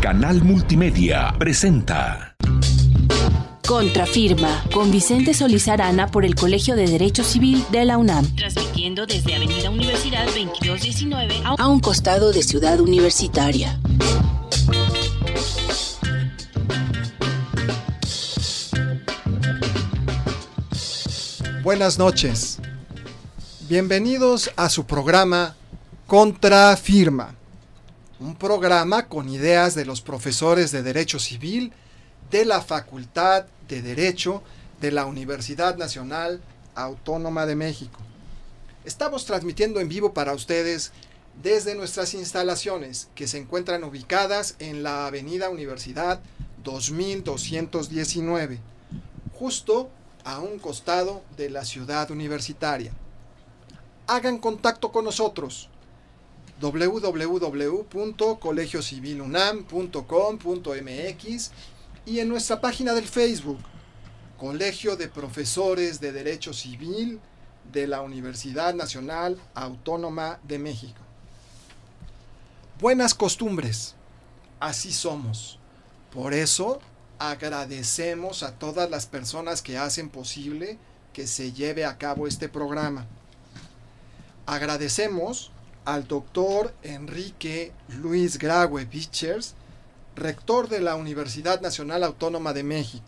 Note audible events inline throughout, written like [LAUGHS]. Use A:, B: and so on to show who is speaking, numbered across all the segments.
A: canal multimedia, presenta.
B: Contrafirma con Vicente Solís Arana por el Colegio de Derecho Civil de la UNAM. Transmitiendo desde Avenida Universidad 2219 a un costado de Ciudad Universitaria.
C: Buenas noches. Bienvenidos a su programa Contrafirma un programa con ideas de los profesores de Derecho Civil de la Facultad de Derecho de la Universidad Nacional Autónoma de México. Estamos transmitiendo en vivo para ustedes desde nuestras instalaciones que se encuentran ubicadas en la Avenida Universidad 2219, justo a un costado de la ciudad universitaria. Hagan contacto con nosotros www.colegiocivilunam.com.mx y en nuestra página del Facebook, Colegio de Profesores de Derecho Civil de la Universidad Nacional Autónoma de México. Buenas costumbres, así somos. Por eso agradecemos a todas las personas que hacen posible que se lleve a cabo este programa. Agradecemos al doctor Enrique Luis Graue Bichers, rector de la Universidad Nacional Autónoma de México,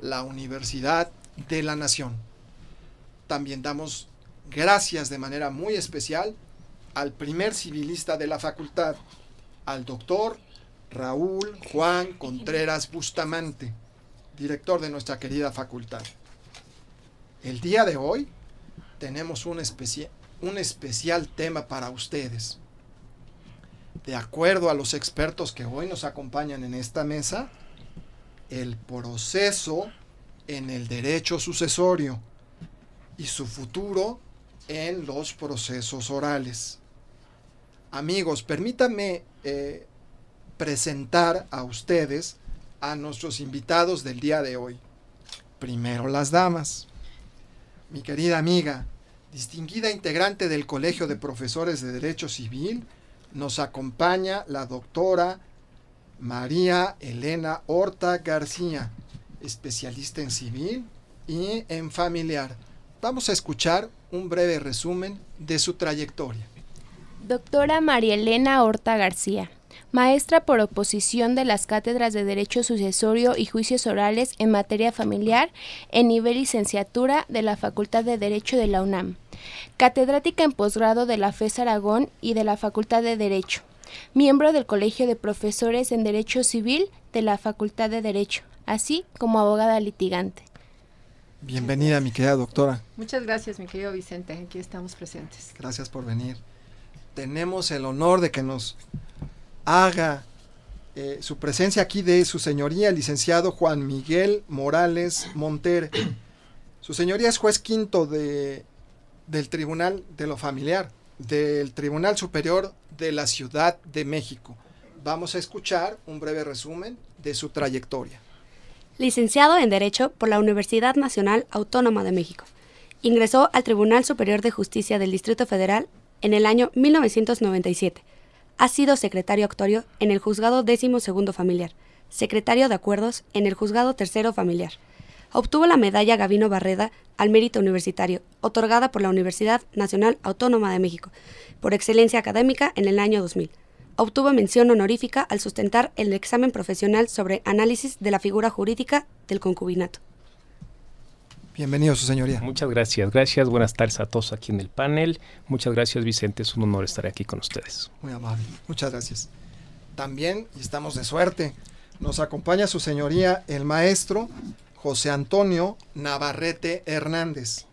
C: la Universidad de la Nación. También damos gracias de manera muy especial al primer civilista de la facultad, al doctor Raúl Juan Contreras Bustamante, director de nuestra querida facultad. El día de hoy tenemos un, especie, un especial tema para ustedes. De acuerdo a los expertos que hoy nos acompañan en esta mesa, el proceso en el derecho sucesorio y su futuro en los procesos orales. Amigos, permítanme eh, presentar a ustedes a nuestros invitados del día de hoy. Primero las damas. Mi querida amiga, Distinguida integrante del Colegio de Profesores de Derecho Civil, nos acompaña la doctora María Elena Horta García, especialista en civil y en familiar. Vamos a escuchar un breve resumen de su trayectoria.
B: Doctora María Elena Horta García, maestra por oposición de las cátedras de Derecho Sucesorio y Juicios Orales en materia familiar en nivel licenciatura de la Facultad de Derecho de la UNAM, catedrática en posgrado de la FES Aragón y de la Facultad de Derecho, miembro del Colegio de Profesores en Derecho Civil de la Facultad de Derecho, así como abogada litigante.
C: Bienvenida, mi querida doctora.
D: Muchas gracias, mi querido Vicente. Aquí estamos presentes. Gracias por venir.
C: Tenemos el honor de que nos haga eh, su presencia aquí de su señoría, el licenciado Juan Miguel Morales Monter. [CLEARS THROAT] Su señoría es juez quinto de, del Tribunal de lo Familiar, del Tribunal Superior de la Ciudad de México. Vamos a escuchar un breve resumen de su trayectoria.
B: Licenciado en Derecho por la Universidad Nacional Autónoma de México. Ingresó al Tribunal Superior de Justicia del Distrito Federal en el año 1997 ha sido secretario actorio en el juzgado décimo segundo familiar, secretario de acuerdos en el juzgado tercero familiar. Obtuvo la medalla Gavino Barreda al mérito universitario, otorgada por la Universidad Nacional Autónoma de México, por excelencia académica en el año 2000. Obtuvo mención honorífica al sustentar el examen profesional sobre análisis de la figura jurídica del concubinato.
A: Bienvenido, su señoría. Muchas gracias, gracias. Buenas tardes a todos aquí en el panel. Muchas gracias, Vicente. Es un honor estar aquí con ustedes.
C: Muy amable. Muchas gracias. También, y estamos de suerte, nos acompaña su señoría el maestro José Antonio
A: Navarrete
C: Hernández.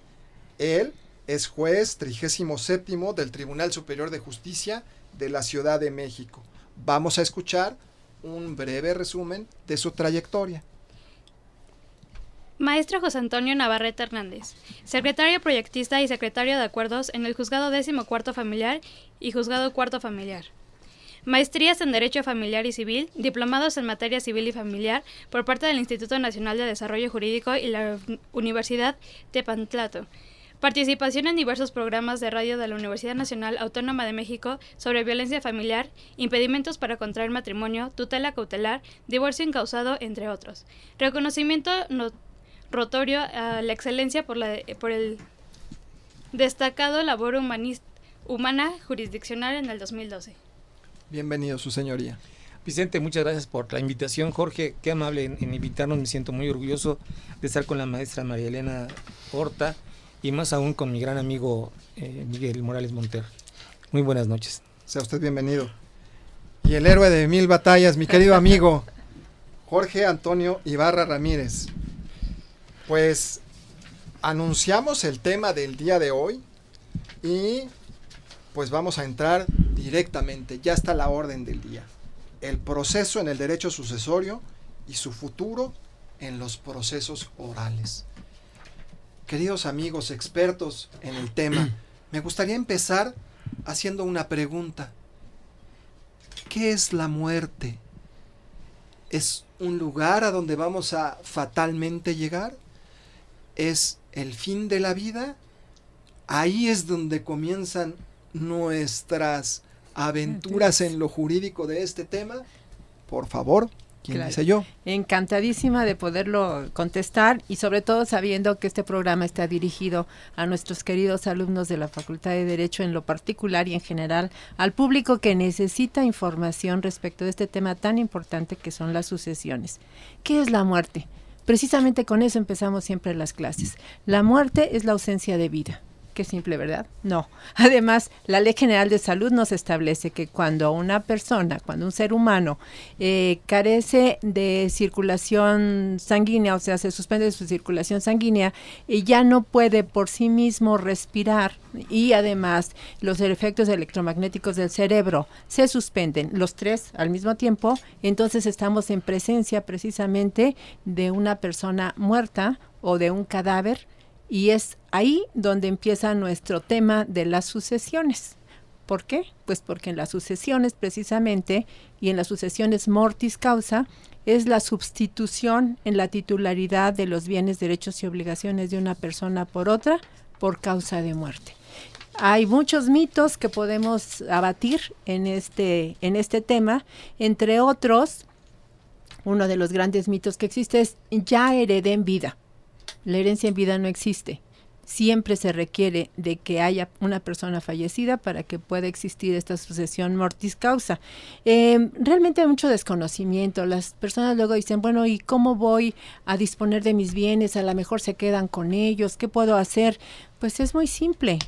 C: Él es juez 37 del Tribunal Superior de Justicia de la Ciudad de México. Vamos a escuchar un breve resumen de su trayectoria.
B: Maestro José Antonio Navarrete Hernández, secretario proyectista y secretario de acuerdos en el Juzgado Décimo Cuarto Familiar y Juzgado Cuarto Familiar. Maestrías en Derecho Familiar y Civil, diplomados en materia civil y familiar por parte del Instituto Nacional de Desarrollo Jurídico y la Universidad Tepantlato. Participación en diversos programas de radio de la Universidad Nacional Autónoma de México sobre violencia familiar, impedimentos para contraer matrimonio, tutela cautelar, divorcio incausado, entre otros. Reconocimiento notable. Rotorio a la excelencia por, la, por el destacado labor humanista, humana jurisdiccional en el 2012.
E: Bienvenido, su señoría. Vicente, muchas gracias por la invitación. Jorge, qué amable en, invitarnos. Me siento muy orgulloso de estar con la maestra María Elena Horta y más aún con mi gran amigo eh, Miguel Morales Monter. Muy buenas noches. Sea
C: usted bienvenido.
E: Y el héroe de mil batallas, mi querido amigo
C: [LAUGHS] Jorge Antonio Ibarra Ramírez. Pues anunciamos el tema del día de hoy y pues vamos a entrar directamente, ya está la orden del día. El proceso en el derecho sucesorio y su futuro en los procesos orales. Queridos amigos expertos en el tema, [CLEARS THROAT] me gustaría empezar haciendo una pregunta. ¿Qué es la muerte? ¿Es un lugar a donde vamos a fatalmente llegar? es el fin de la vida, ahí es donde comienzan nuestras aventuras en lo jurídico de este tema. Por favor, ¿Quién dice yo?
D: Encantadísima de poderlo contestar y sobre todo sabiendo que este programa está dirigido a nuestros queridos alumnos de la Facultad de Derecho en lo particular y en general al público que necesita información respecto de este tema tan importante que son las sucesiones. ¿Qué es la muerte? Precisamente con eso empezamos siempre las clases. La muerte es la ausencia de vida. Qué simple, ¿verdad? No. Además, la Ley General de Salud nos establece que cuando una persona, cuando un ser humano eh, carece de circulación sanguínea, o sea, se suspende su circulación sanguínea, y eh, ya no puede por sí mismo respirar y además los efectos electromagnéticos del cerebro se suspenden, los tres al mismo tiempo, entonces estamos en presencia precisamente de una persona muerta o de un cadáver y es ahí donde empieza nuestro tema de las sucesiones. ¿Por qué? Pues porque en las sucesiones precisamente y en las sucesiones mortis causa es la sustitución en la titularidad de los bienes, derechos y obligaciones de una persona por otra por causa de muerte. Hay muchos mitos que podemos abatir en este, en este tema, entre otros, uno de los grandes mitos que existe es ya heredé en vida. La herencia en vida no existe. Siempre se requiere de que haya una persona fallecida para que pueda existir esta sucesión mortis causa. Em, realmente hay mucho desconocimiento. Las personas luego dicen, bueno, ¿y cómo voy a disponer de mis bienes? A lo mejor se quedan con ellos. ¿Qué puedo hacer? Pues es muy simple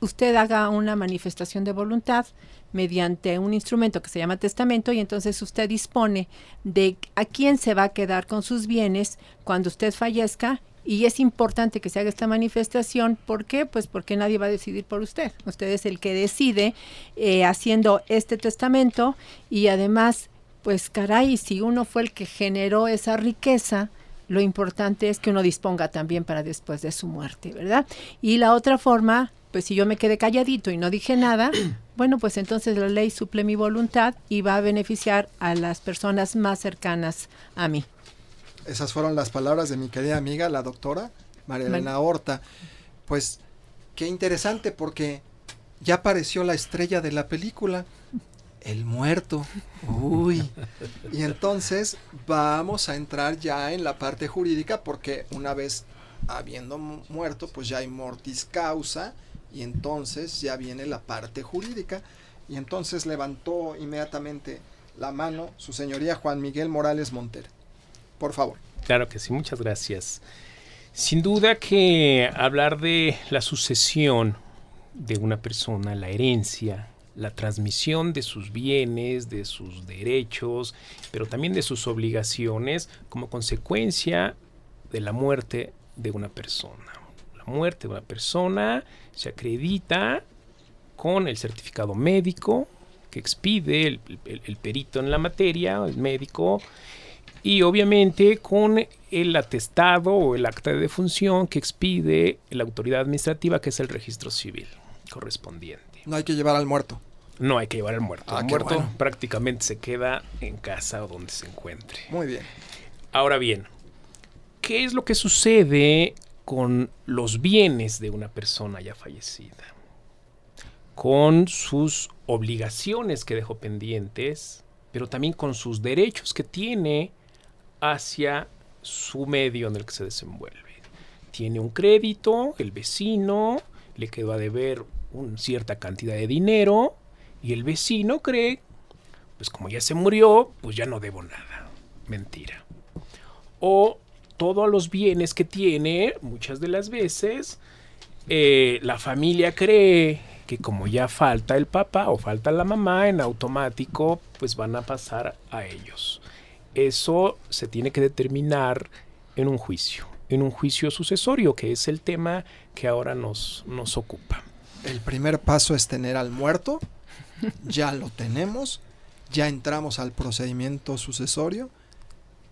D: usted haga una manifestación de voluntad mediante un instrumento que se llama testamento y entonces usted dispone de a quién se va a quedar con sus bienes cuando usted fallezca y es importante que se haga esta manifestación. ¿Por qué? Pues porque nadie va a decidir por usted. Usted es el que decide eh, haciendo este testamento y además, pues caray, si uno fue el que generó esa riqueza, lo importante es que uno disponga también para después de su muerte, ¿verdad? Y la otra forma, pues si yo me quedé calladito y no dije nada, [CLEARS THROAT] bueno, pues entonces la ley suple mi voluntad y va a beneficiar a las personas más cercanas a mí.
C: Esas fueron las palabras de mi querida amiga, la doctora María Elena Horta. Pues qué interesante porque ya apareció la estrella de la película, el muerto. Uy. Y entonces vamos a entrar ya en la parte jurídica porque una vez habiendo muerto, pues ya hay mortis causa y entonces ya viene la parte jurídica. Y entonces levantó inmediatamente la mano su señoría Juan Miguel Morales
A: Montero. Por favor. Claro que sí, muchas gracias. Sin duda que hablar de la sucesión de una persona, la herencia, la transmisión de sus bienes, de sus derechos, pero también de sus obligaciones como consecuencia de la muerte de una persona. La muerte de una persona se acredita con el certificado médico que expide el, perito en la materia, el médico, y obviamente con el atestado o el acta de defunción que expide la autoridad administrativa, que es el registro civil correspondiente. No hay que llevar al muerto. No hay que llevar al muerto. Ah, el muerto prácticamente se queda en casa o donde se encuentre. Muy bien. Ahora bien, ¿qué es lo que sucede con los bienes de una persona ya fallecida? Con sus obligaciones que dejó pendientes, pero también con sus derechos que tiene hacia su medio en el que se desenvuelve. Tiene un crédito, el vecino le quedó a deber una cierta cantidad de dinero y el vecino cree, pues como ya se murió, pues ya no debo nada. Mentira. O todos los bienes que tiene, muchas de las veces, eh, la familia cree que como ya falta el papá o falta la mamá, en automático, pues van a pasar a ellos eso se tiene que determinar en un juicio, en un juicio sucesorio, que es el tema que ahora nos, nos ocupa. El primer paso es tener al muerto,
C: ya lo tenemos, ya entramos al procedimiento sucesorio.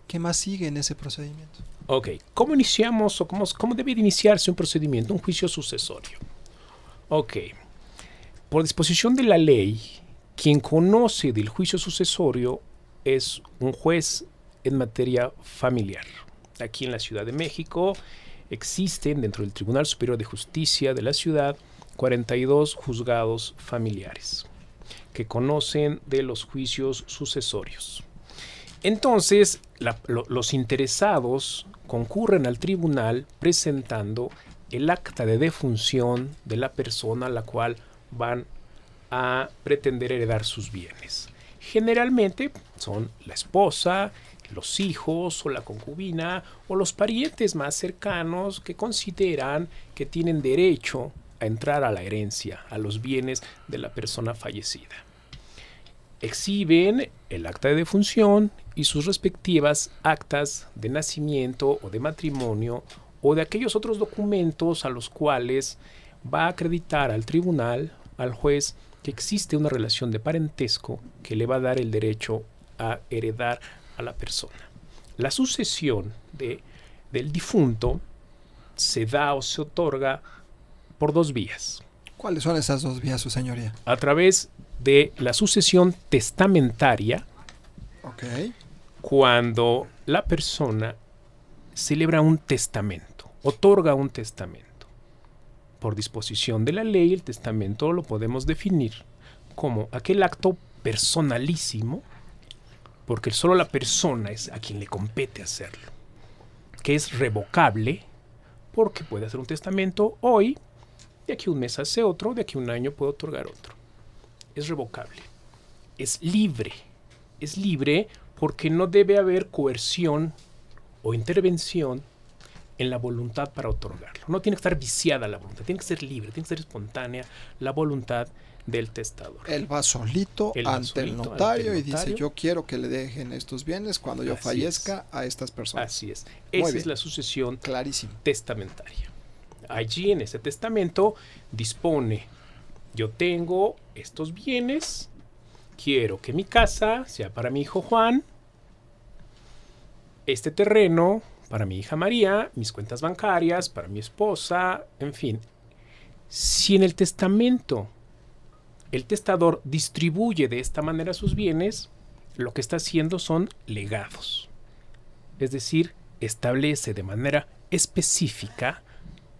C: ¿Qué más sigue en ese procedimiento?
A: Ok, ¿cómo iniciamos o cómo, cómo debe iniciarse un procedimiento, un juicio sucesorio? Ok, por disposición de la ley, quien conoce del juicio sucesorio es un juez en materia familiar. Aquí en la Ciudad de México existen dentro del Tribunal Superior de Justicia de la ciudad 42 juzgados familiares que conocen de los juicios sucesorios. Entonces, los interesados concurren al tribunal presentando el acta de defunción de la persona a la cual van a pretender heredar sus bienes. Generalmente son la esposa, los hijos o la concubina o los parientes más cercanos que consideran que tienen derecho a entrar a la herencia, a los bienes de la persona fallecida. Exhiben el acta de defunción y sus respectivas actas de nacimiento o de matrimonio o de aquellos otros documentos a los cuales va a acreditar al tribunal, al juez, que existe una relación de parentesco que le va a dar el derecho a heredar a la persona. La sucesión de, del difunto se da o se otorga por dos vías.
C: ¿Cuáles son esas dos vías, su señoría?
A: A través de la sucesión testamentaria, cuando la persona celebra un testamento, otorga un testamento. Por disposición de la ley, el testamento lo podemos definir como aquel acto personalísimo porque solo la persona es a quien le compete hacerlo, que es revocable, porque puede hacer un testamento hoy, de aquí un mes hace otro, de aquí un año puede otorgar otro. Es revocable, es libre, es libre porque no debe haber coerción o intervención en la voluntad para otorgarlo. No tiene que estar viciada la voluntad, tiene que ser libre, tiene que ser espontánea la voluntad del testador. Él va solito, ante, el notario, y dice, yo
C: quiero que le dejen estos bienes cuando yo fallezca
A: a estas personas. Así es. Esa es la sucesión testamentaria. Allí en ese testamento dispone, yo tengo estos bienes, quiero que mi casa sea para mi hijo Juan, este terreno para mi hija María, mis cuentas bancarias, para mi esposa, en fin. Si en el testamento el testador distribuye de esta manera sus bienes, lo que está haciendo son legados. Es decir, establece de manera específica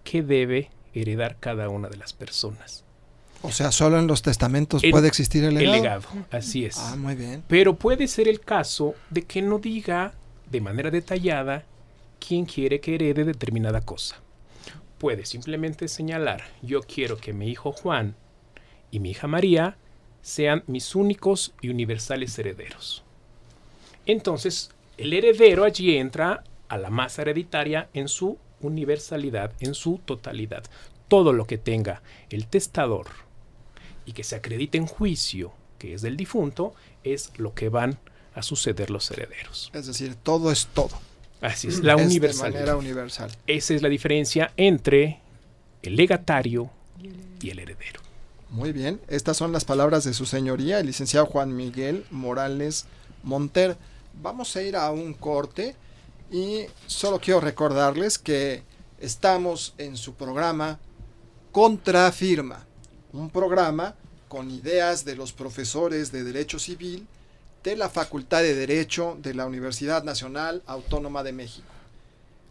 A: qué debe heredar cada una de las personas.
C: O sea, solo en los testamentos puede existir el legado. El legado,
A: así es. Ah, muy bien. Pero puede ser el caso de que no diga de manera detallada quién quiere que herede determinada cosa. Puede simplemente señalar, yo quiero que mi hijo Juan y mi hija María sean mis únicos y universales herederos. Entonces, el heredero allí entra a la masa hereditaria en su universalidad, en su totalidad. Todo lo que tenga el testador y que se acredite en juicio, que es del difunto, es lo que van a suceder los herederos. Es decir, todo es todo es, mm, la De manera universal. Esa es la diferencia entre el legatario y el heredero. Muy bien, estas son las palabras de su
C: señoría, el licenciado Juan Miguel Morales Monter. Vamos a ir a un corte y solo quiero recordarles que estamos en su programa Contrafirma, un programa con ideas de los profesores de Derecho Civil de la Facultad de Derecho de la Universidad Nacional Autónoma de México.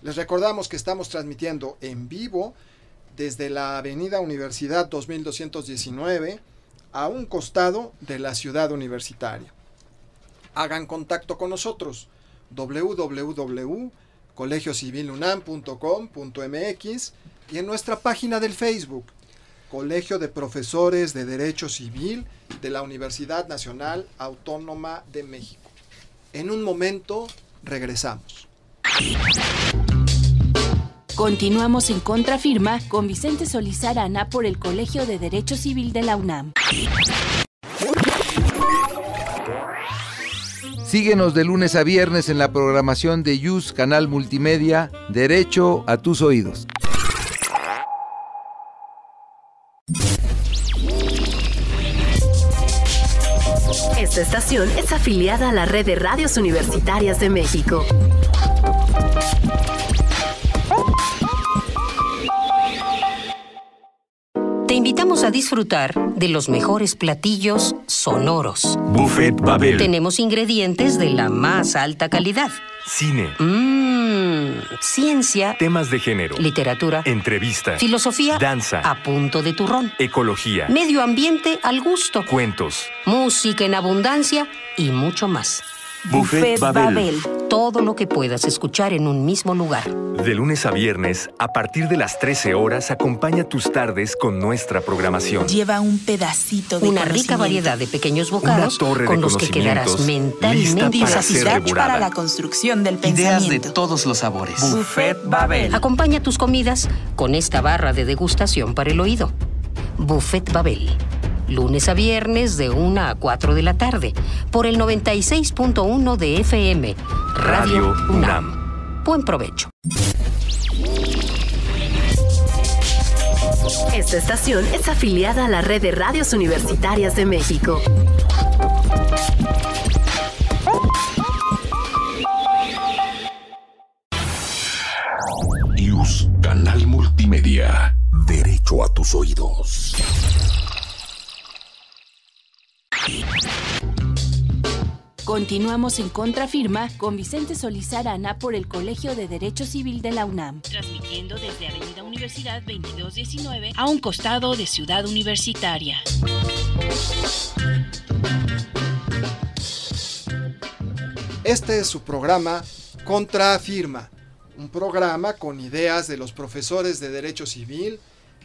C: Les recordamos que estamos transmitiendo en vivo desde la Avenida Universidad 2219 a un costado de la ciudad universitaria. Hagan contacto con nosotros www.colegiocivilunam.com.mx y en nuestra página del Facebook Colegio de Profesores de Derecho Civil de la Universidad Nacional Autónoma de México. En un momento regresamos.
B: Continuamos en contrafirma con Vicente Solizar Arana por el Colegio de Derecho Civil de la UNAM.
C: Síguenos de lunes a viernes en la programación de YUS Canal Multimedia Derecho a tus oídos.
B: Esta estación es afiliada a la red de radios universitarias de México. Te invitamos a disfrutar de los mejores platillos sonoros. Buffet Babel. Tenemos ingredientes de la más alta calidad. Cine. Mm, ciencia, temas de género, literatura, entrevista, filosofía, danza, a punto de turrón, ecología, medio ambiente al gusto, cuentos, música en abundancia y mucho más.
E: Buffet, Babel.
B: Todo lo que puedas escuchar en un mismo lugar.
E: De lunes a viernes, a partir de las 13 horas, acompaña tus tardes con nuestra programación.
B: Lleva un pedacito de Una rica variedad de pequeños bocados con los que quedarás mentalmente para, para la construcción del pensamiento. Ideas de todos los sabores. Buffet Babel. Acompaña tus comidas con esta barra de degustación para el oído. Buffet Babel lunes a viernes de 1 a 4 de la tarde, por el 96.1 de FM,
E: Radio,
D: UNAM.
B: Buen provecho. Esta estación es afiliada a la red de radios universitarias de México.
A: News Canal Multimedia. Derecho a tus oídos.
B: Continuamos en Contrafirma con Vicente Solís Arana por el Colegio de Derecho Civil de la UNAM. Transmitiendo desde Avenida Universidad 2219 a un costado de Ciudad Universitaria. Este es su programa
C: Contrafirma, un programa con ideas de los profesores de Derecho Civil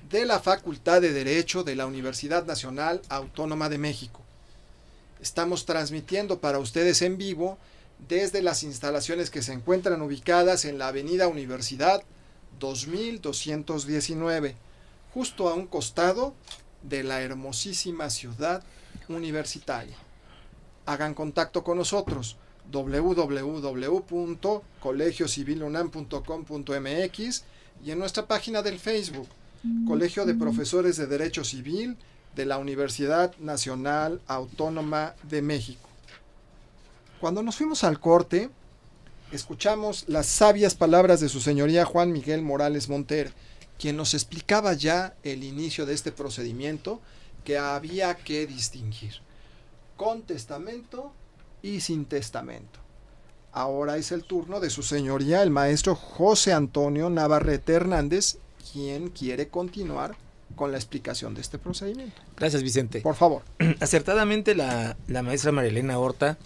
C: de la Facultad de Derecho de la Universidad Nacional Autónoma de México Estamos transmitiendo para ustedes en vivo desde las instalaciones que se encuentran ubicadas en la Avenida Universidad 2219, justo a un costado de la hermosísima ciudad universitaria. Hagan contacto con nosotros www.colegiocivilunam.com.mx y en nuestra página del Facebook, Colegio de Profesores de Derecho Civil de la Universidad Nacional Autónoma de México. Cuando nos fuimos al corte, escuchamos las sabias palabras de su señoría Juan Miguel Morales Monter, quien nos explicaba ya el inicio de este procedimiento que había que distinguir con testamento y sin testamento. Ahora es el turno de su señoría el maestro José Antonio Navarrete Hernández, quien quiere
E: continuar con la explicación de este procedimiento. Gracias, Vicente. Por favor. [CLEARS THROAT] Acertadamente, la, maestra Marilena Horta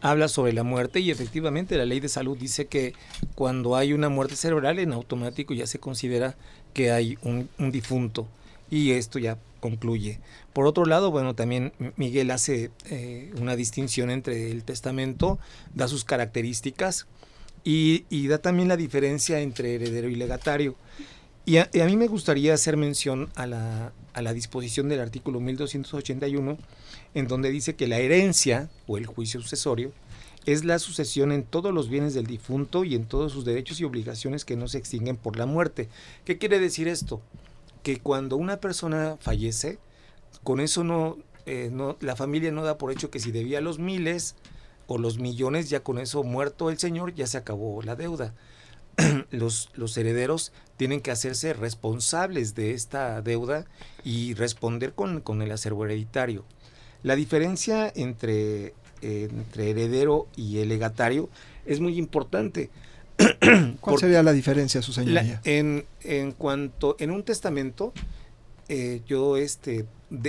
E: habla sobre la muerte y efectivamente la ley de salud dice que cuando hay una muerte cerebral, en automático ya se considera que hay un, difunto y esto ya concluye. Por otro lado, bueno, también Miguel hace eh, una distinción entre el testamento, da sus características y da también la diferencia entre heredero y legatario. Y a, mí me gustaría hacer mención a la, a la disposición del artículo 1281, en donde dice que la herencia o el juicio sucesorio es la sucesión en todos los bienes del difunto y en todos sus derechos y obligaciones que no se extinguen por la muerte. ¿Qué quiere decir esto? Que cuando una persona fallece, con eso no, eh, no la familia no da por hecho que si debía los miles o los millones, ya con eso muerto el señor, ya se acabó la deuda. [CLEARS THROAT] los, los herederos tienen que hacerse responsables de esta deuda y responder con, con el acervo hereditario. La diferencia entre, entre heredero y legatario es muy importante. ¿Cuál sería
C: la diferencia, su señoría?
E: en, cuanto, en un testamento, eh, yo, este,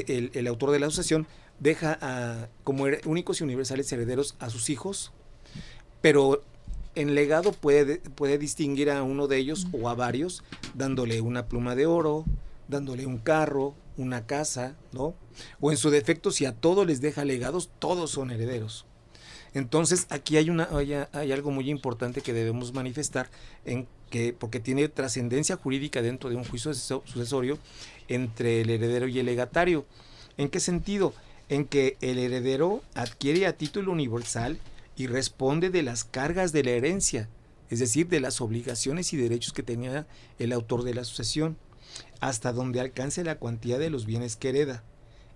E: el, el, autor de la asociación deja a, como únicos y universales herederos a sus hijos, pero en legado puede, puede distinguir a uno de ellos o a varios dándole una pluma de oro, dándole un carro, una casa, ¿no? O en su defecto, si a todos les deja legados, todos son herederos. Entonces, aquí hay, una, hay, algo muy importante que debemos manifestar, en que, porque tiene trascendencia jurídica dentro de un juicio sucesorio entre el heredero y el legatario. ¿En qué sentido? En que el heredero adquiere a título universal y responde de las cargas de la herencia, es decir, de las obligaciones y derechos que tenía el autor de la sucesión, hasta donde alcance la cuantía de los bienes que hereda.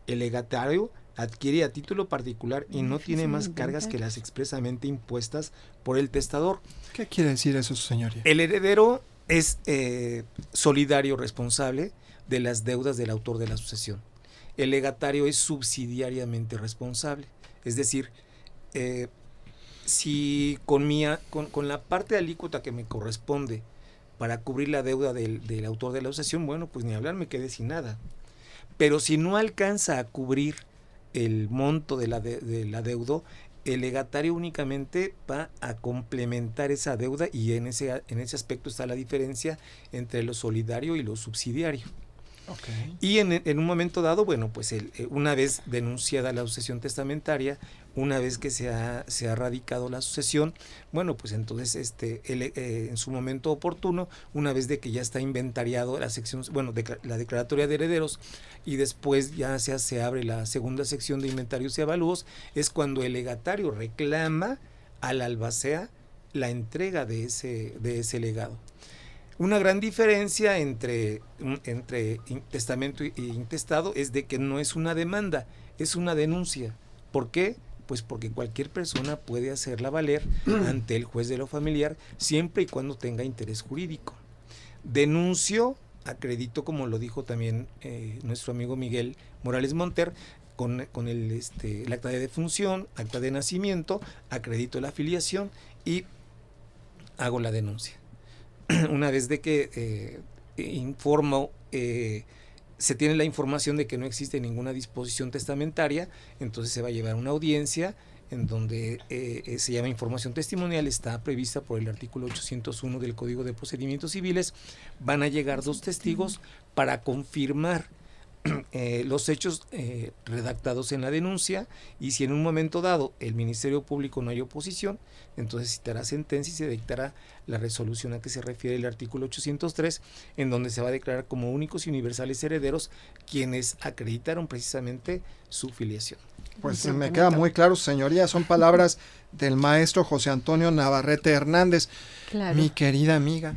E: El legatario adquiere a título particular y no tiene más cargas que las expresamente impuestas por el testador.
C: ¿Qué quiere decir eso, su señoría?
E: El heredero es eh, solidario responsable de las deudas del autor de la sucesión. El legatario es subsidiariamente responsable, es decir, eh, si con, con, la parte de alícuota que me corresponde para cubrir la deuda del, autor de la obsesión, bueno, pues ni hablar, me quede sin nada. Pero si no alcanza a cubrir el monto de la, la deuda, el legatario únicamente va a complementar esa deuda y en ese, en ese aspecto está la diferencia entre lo solidario y lo subsidiario. Y en, un momento dado, bueno, pues eh, una vez denunciada la sucesión testamentaria, una vez que se ha, se ha radicado la sucesión, bueno, pues entonces este, eh, en su momento oportuno, una vez de que ya está inventariado la sección, bueno, de, la declaratoria de herederos y después ya se, se abre la segunda sección de inventarios y avalúos, es cuando el legatario reclama al albacea la entrega de ese, de ese legado. Una gran diferencia entre, entre testamento e intestado es de que no es una demanda, es una denuncia. ¿Por qué? Pues porque cualquier persona puede hacerla valer [CLEARS THROAT] ante el juez de lo familiar siempre y cuando tenga interés jurídico. Denuncio, acredito, como lo dijo también eh, nuestro amigo Miguel Morales Monter, con, el, este, el acta de defunción, acta de nacimiento, acredito la afiliación y hago la denuncia. [CLEARS THROAT] una vez de que eh, eh, se tiene la información de que no existe ninguna disposición testamentaria, entonces se va a llevar una audiencia en donde eh, se llama información testimonial, está prevista por el artículo 801 del Código de Procedimientos Civiles, van a llegar dos testigos para confirmar [CLEARS THROAT] Eh, los hechos eh, redactados en la denuncia y si en un momento dado el Ministerio Público no hay oposición, entonces citará sentencia y se dictará la resolución a que se refiere el artículo 803, en donde se va a declarar como únicos y universales herederos quienes acreditaron precisamente su filiación. Pues me queda
C: muy claro, señoría, son palabras del maestro José Antonio Navarrete Hernández. Mi querida amiga,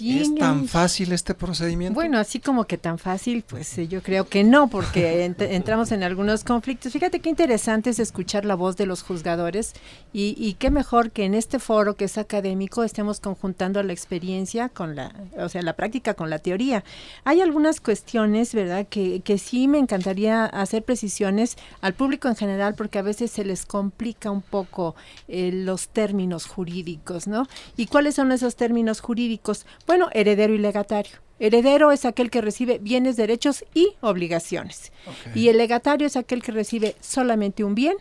D: ¿es tan
C: fácil este procedimiento?
D: Bueno, así como que tan fácil, pues eh, yo creo que no, porque [LAUGHS] entramos en algunos conflictos. Fíjate qué interesante es escuchar la voz de los juzgadores y, y, qué mejor que en este foro que es académico estemos conjuntando la experiencia con la, o sea, la práctica con la teoría. Hay algunas cuestiones, ¿verdad?, que, que sí me encantaría hacer precisiones al público en general, porque a veces se les complica un poco eh, los términos jurídicos, ¿no? ¿Y cuáles son esos términos jurídicos? Bueno, heredero y legatario. Heredero es aquel que recibe bienes, derechos y obligaciones. Y el legatario es aquel que recibe solamente un bien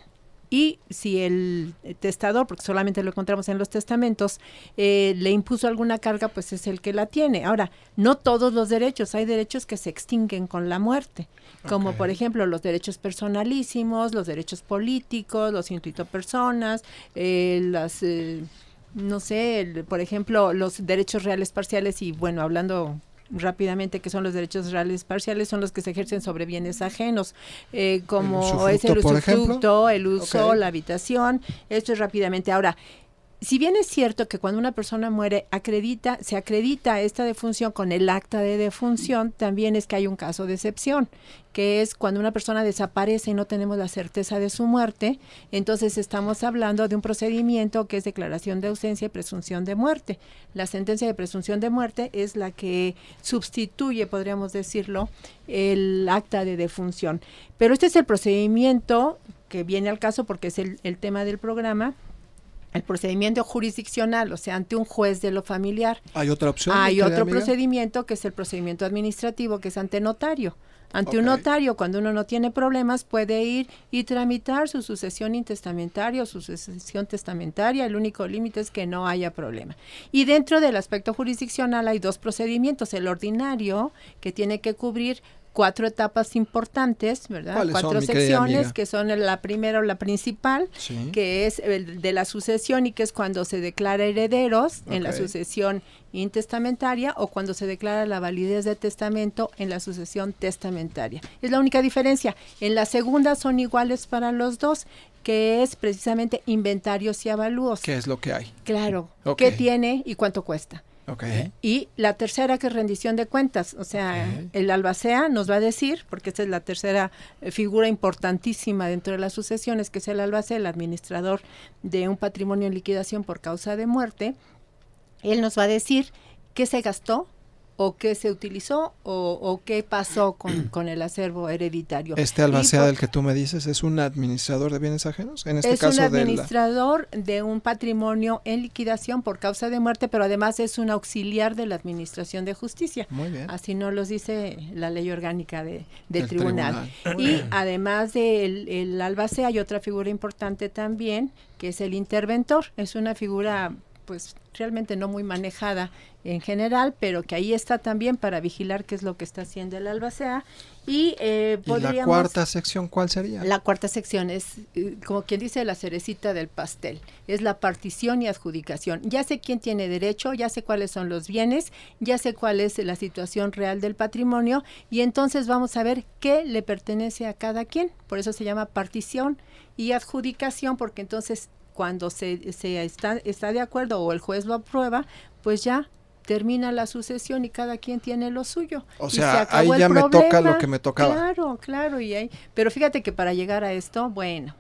D: y si el testador, porque solamente lo encontramos en los testamentos, eh, le impuso alguna carga, pues es el que la tiene. Ahora, no todos los derechos, hay derechos que se extinguen con la muerte, como por ejemplo los derechos personalísimos, los derechos políticos, los intuito personas, eh, las... Eh, no sé, por ejemplo, los derechos reales parciales y bueno, hablando rápidamente que son los derechos reales parciales son los que se ejercen sobre bienes ajenos eh, como el es el usufructo el uso la habitación esto es rápidamente ahora si bien es cierto que cuando una persona muere acredita, se acredita esta defunción con el acta de defunción, también es que hay un caso de excepción, que es cuando una persona desaparece y no tenemos la certeza de su muerte, entonces estamos hablando de un procedimiento que es declaración de ausencia y presunción de muerte. La sentencia de presunción de muerte es la que sustituye, podríamos decirlo, el acta de defunción. Pero este es el procedimiento que viene al caso porque es el, el tema del programa el procedimiento jurisdiccional, o sea, ante un juez de lo familiar.
C: Hay otra opción. Hay otro
D: procedimiento que es el procedimiento administrativo, que es ante notario. Ante un notario, cuando uno no tiene problemas, puede ir y tramitar su sucesión intestamentaria o su sucesión testamentaria. El único límite es que no haya problema. Y dentro del aspecto jurisdiccional hay dos procedimientos. El ordinario, que tiene que cubrir cuatro etapas importantes, ¿verdad? Cuatro secciones, que son la primera o la principal, que es el de la sucesión y que es cuando se declara herederos en la sucesión intestamentaria o cuando se declara la validez de testamento en la sucesión testamentaria. Es la única diferencia. En la segunda son iguales para los dos que es precisamente inventarios y avalúos. ¿Qué
C: es lo que hay? Claro. ¿Qué
D: tiene y cuánto cuesta? Y la tercera que es rendición de cuentas, o sea, el albacea nos va a decir, porque esta es la tercera eh, figura importantísima dentro de las sucesiones, que es el albacea, el administrador de un patrimonio en liquidación por causa de muerte, él nos va a decir qué se gastó, o qué se utilizó o, qué pasó [CLEARS THROAT] con, el acervo hereditario. Este albacea del
C: que tú me dices es un administrador de bienes ajenos, en este es caso. Es un administrador
D: de, un patrimonio en liquidación por causa de muerte, pero además es un auxiliar de la Administración de Justicia. Muy bien. Así nos los dice la ley orgánica de, del tribunal. Y además del el albacea hay otra figura importante también, que es el interventor. Es una figura pues realmente no muy manejada en general, pero que ahí está también para vigilar qué es lo que está haciendo el albacea. Y, eh, la cuarta
C: sección cuál sería? La
D: cuarta sección es, eh, como quien dice, la cerecita del pastel. Es la partición y adjudicación. Ya sé quién tiene derecho, ya sé cuáles son los bienes, ya sé cuál es la situación real del patrimonio y entonces vamos a ver qué le pertenece a cada quien. Por eso se llama partición y adjudicación, porque entonces cuando se, se está, está de acuerdo o el juez lo aprueba, pues ya termina la sucesión y cada quien tiene lo suyo. O sea, ahí ya me toca lo que me tocaba. Claro, claro, y ahí, pero fíjate que para llegar a esto, bueno,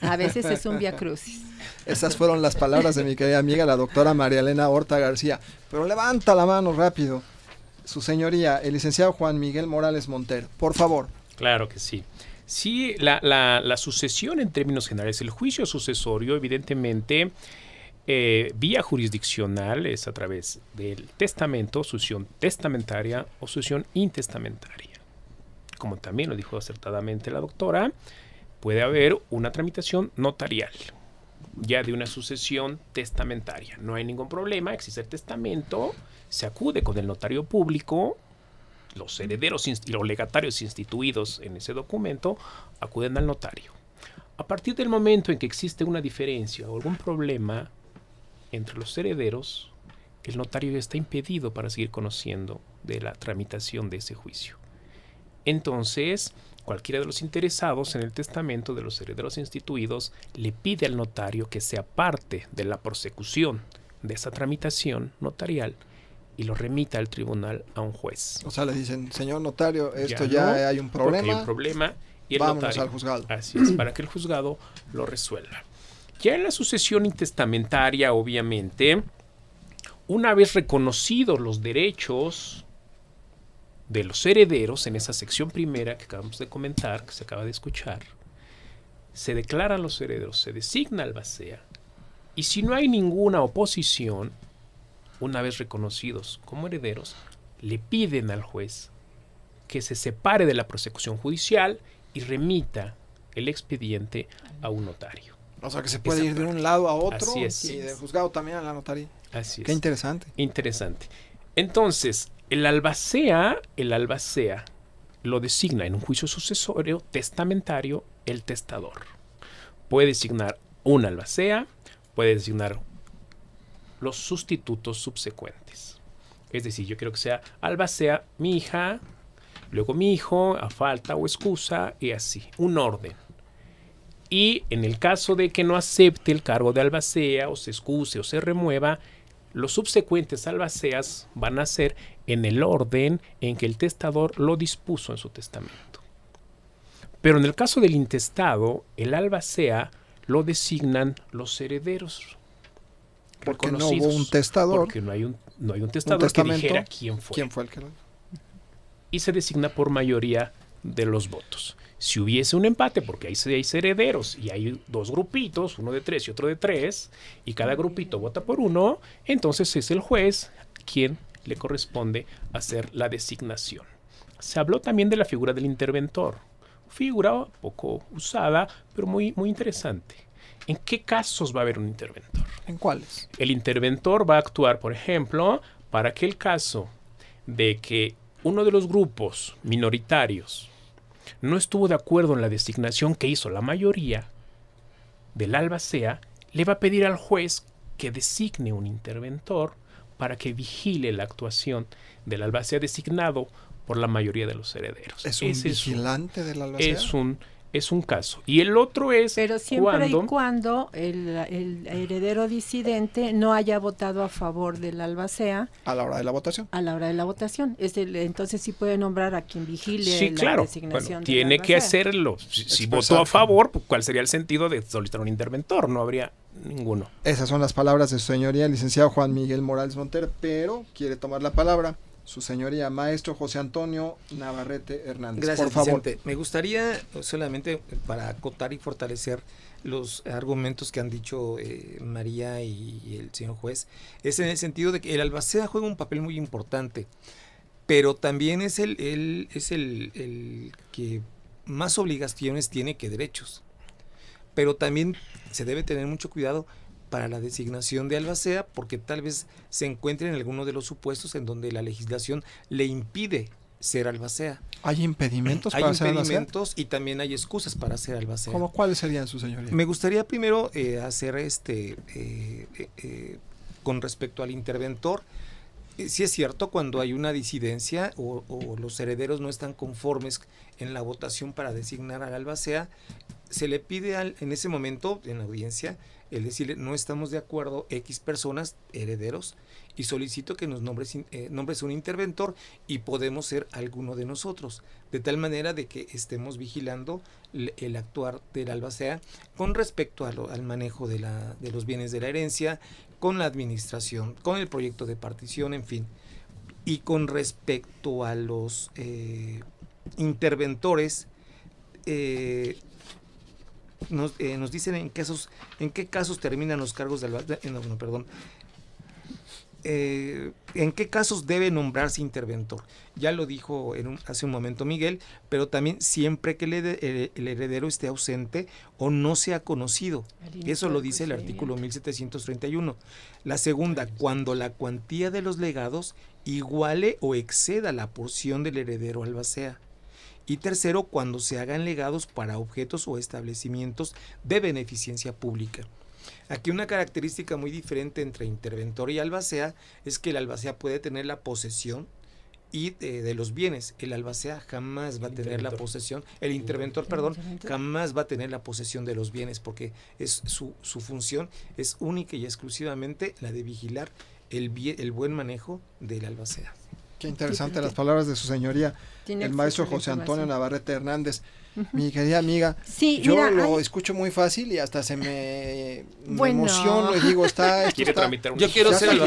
D: a veces es un via crucis.
C: Esas fueron las palabras de mi querida amiga, la doctora María Elena Horta García. Pero levanta la mano rápido, su señoría, el licenciado Juan Miguel Morales Montero, por favor.
A: Claro que sí. Sí, la, sucesión en términos generales, el juicio sucesorio, evidentemente, eh, vía jurisdiccional es a través del testamento, sucesión testamentaria o sucesión intestamentaria. Como también lo dijo acertadamente la doctora, puede haber una tramitación notarial, ya de una sucesión testamentaria. No hay ningún problema, existe el testamento, se acude con el notario público los herederos y los legatarios instituidos en ese documento acuden al notario. A partir del momento en que existe una diferencia o algún problema entre los herederos, el notario está impedido para seguir conociendo de la tramitación de ese juicio. Entonces, cualquiera de los interesados en el testamento de los herederos instituidos le pide al notario que sea parte de la prosecución de esa tramitación notarial y lo remita al tribunal a un juez. O sea, le dicen, señor
C: notario, esto ya, hay un problema. Hay un problema
A: y el notario, al juzgado. Así es, para que el juzgado lo resuelva. Ya en la sucesión intestamentaria, obviamente, una vez reconocidos los derechos de los herederos en esa sección primera que acabamos de comentar, que se acaba de escuchar, se declaran los herederos, se designa albacea, y si no hay ninguna oposición, una vez reconocidos como herederos, le piden al juez que se separe de la prosecución judicial y remita el expediente a un notario. O sea, que se puede ir de un lado a otro y del
C: juzgado también a la notaría.
A: Así es. Qué interesante. Interesante. Entonces, el albacea, el albacea lo designa en un juicio sucesorio testamentario el testador. Puede designar un albacea, puede designar los sustitutos subsecuentes. Es decir, yo quiero que sea albacea mi hija, luego mi hijo, a falta o excusa, y así, un orden. Y en el caso de que no acepte el cargo de albacea o se excuse o se remueva, los subsecuentes albaceas van a ser en el orden en que el testador lo dispuso en su testamento. Pero en el caso del intestado, el albacea lo designan los herederos porque no hubo un testador. Porque no hay un, hay un testador que dijera quién fue. Y se designa por mayoría de los votos. Si hubiese un empate, porque hay herederos y hay dos grupitos, uno de tres y otro de tres, y cada grupito vota por uno, entonces es el juez quien le corresponde hacer la designación. Se habló también de la figura del interventor, figura poco usada, pero muy, muy interesante. ¿En qué casos va a haber un interventor? ¿En cuáles? El interventor va a actuar, por ejemplo, para que el caso de que uno de los grupos minoritarios no estuvo de acuerdo en la designación que hizo la mayoría del albacea, le va a pedir al juez que designe un interventor para que vigile la actuación del albacea designado por la mayoría de los herederos. ¿Es un vigilante del albacea? Es un es un caso. Y el otro
D: es. Pero siempre cuando, y cuando el, heredero disidente no haya votado a favor del albacea. A la hora de la votación. A la hora de la votación. entonces sí puede nombrar a quien vigile la claro. designación. tiene que hacerlo.
A: Si, votó a favor, pues, ¿cuál sería el sentido de solicitar un interventor? No habría ninguno.
C: Esas son las palabras de su señoría, el licenciado Juan Miguel Morales Montero, pero quiere tomar la palabra su señoría, maestro José Antonio Navarrete Hernández. Gracias, por favor.
E: Me gustaría solamente para acotar y fortalecer los argumentos que han dicho eh, María y, el señor juez, es en el sentido de que el Albacea juega un papel muy importante, pero también es es el, el que más obligaciones tiene que derechos. Pero también se debe tener mucho cuidado para la designación de albacea porque tal vez se encuentre en alguno de los supuestos en donde la legislación le impide ser albacea.
C: ¿Hay impedimentos [CLEARS THROAT] para hay impedimentos
E: y también hay excusas para ser albacea. ¿Cómo cuáles serían, su señoría? Me gustaría primero eh, hacer este, eh, eh, con respecto al interventor, si es cierto, cuando hay una disidencia o, los herederos no están conformes en la votación para designar al albacea, se le pide en ese momento, en la audiencia, el decirle no estamos de acuerdo X personas herederos y solicito que nos nombres, eh, nombres un interventor y podemos ser alguno de nosotros, de tal manera de que estemos vigilando el, actuar del albacea con respecto al manejo de, los bienes de la herencia, con la administración, con el proyecto de partición, en fin, y con respecto a los eh, interventores. Eh, eh, nos, dicen en, casos, en qué casos terminan los cargos de albacea, eh, no, perdón, eh, en qué casos debe nombrarse interventor. Ya lo dijo en hace un momento Miguel, pero también siempre que el, el, heredero esté ausente o no sea conocido. Eso lo dice el artículo 1731. La segunda, cuando la cuantía de los legados iguale o exceda la porción del heredero albacea. Y tercero, cuando se hagan legados para objetos o establecimientos de beneficencia pública. Aquí una característica muy diferente entre interventor y albacea es que el albacea puede tener la posesión y eh, de, los bienes. El albacea jamás va a tener la posesión, el interventor, perdón, jamás va a tener la posesión de los bienes porque es su, función es única y exclusivamente la de vigilar el, el buen manejo del albacea. Qué interesante las
C: palabras de su señoría, el maestro José Antonio Navarrete Hernández. Mi querida amiga, yo lo escucho muy fácil y hasta se me, emociona y digo, está, está... yo quiero ser lo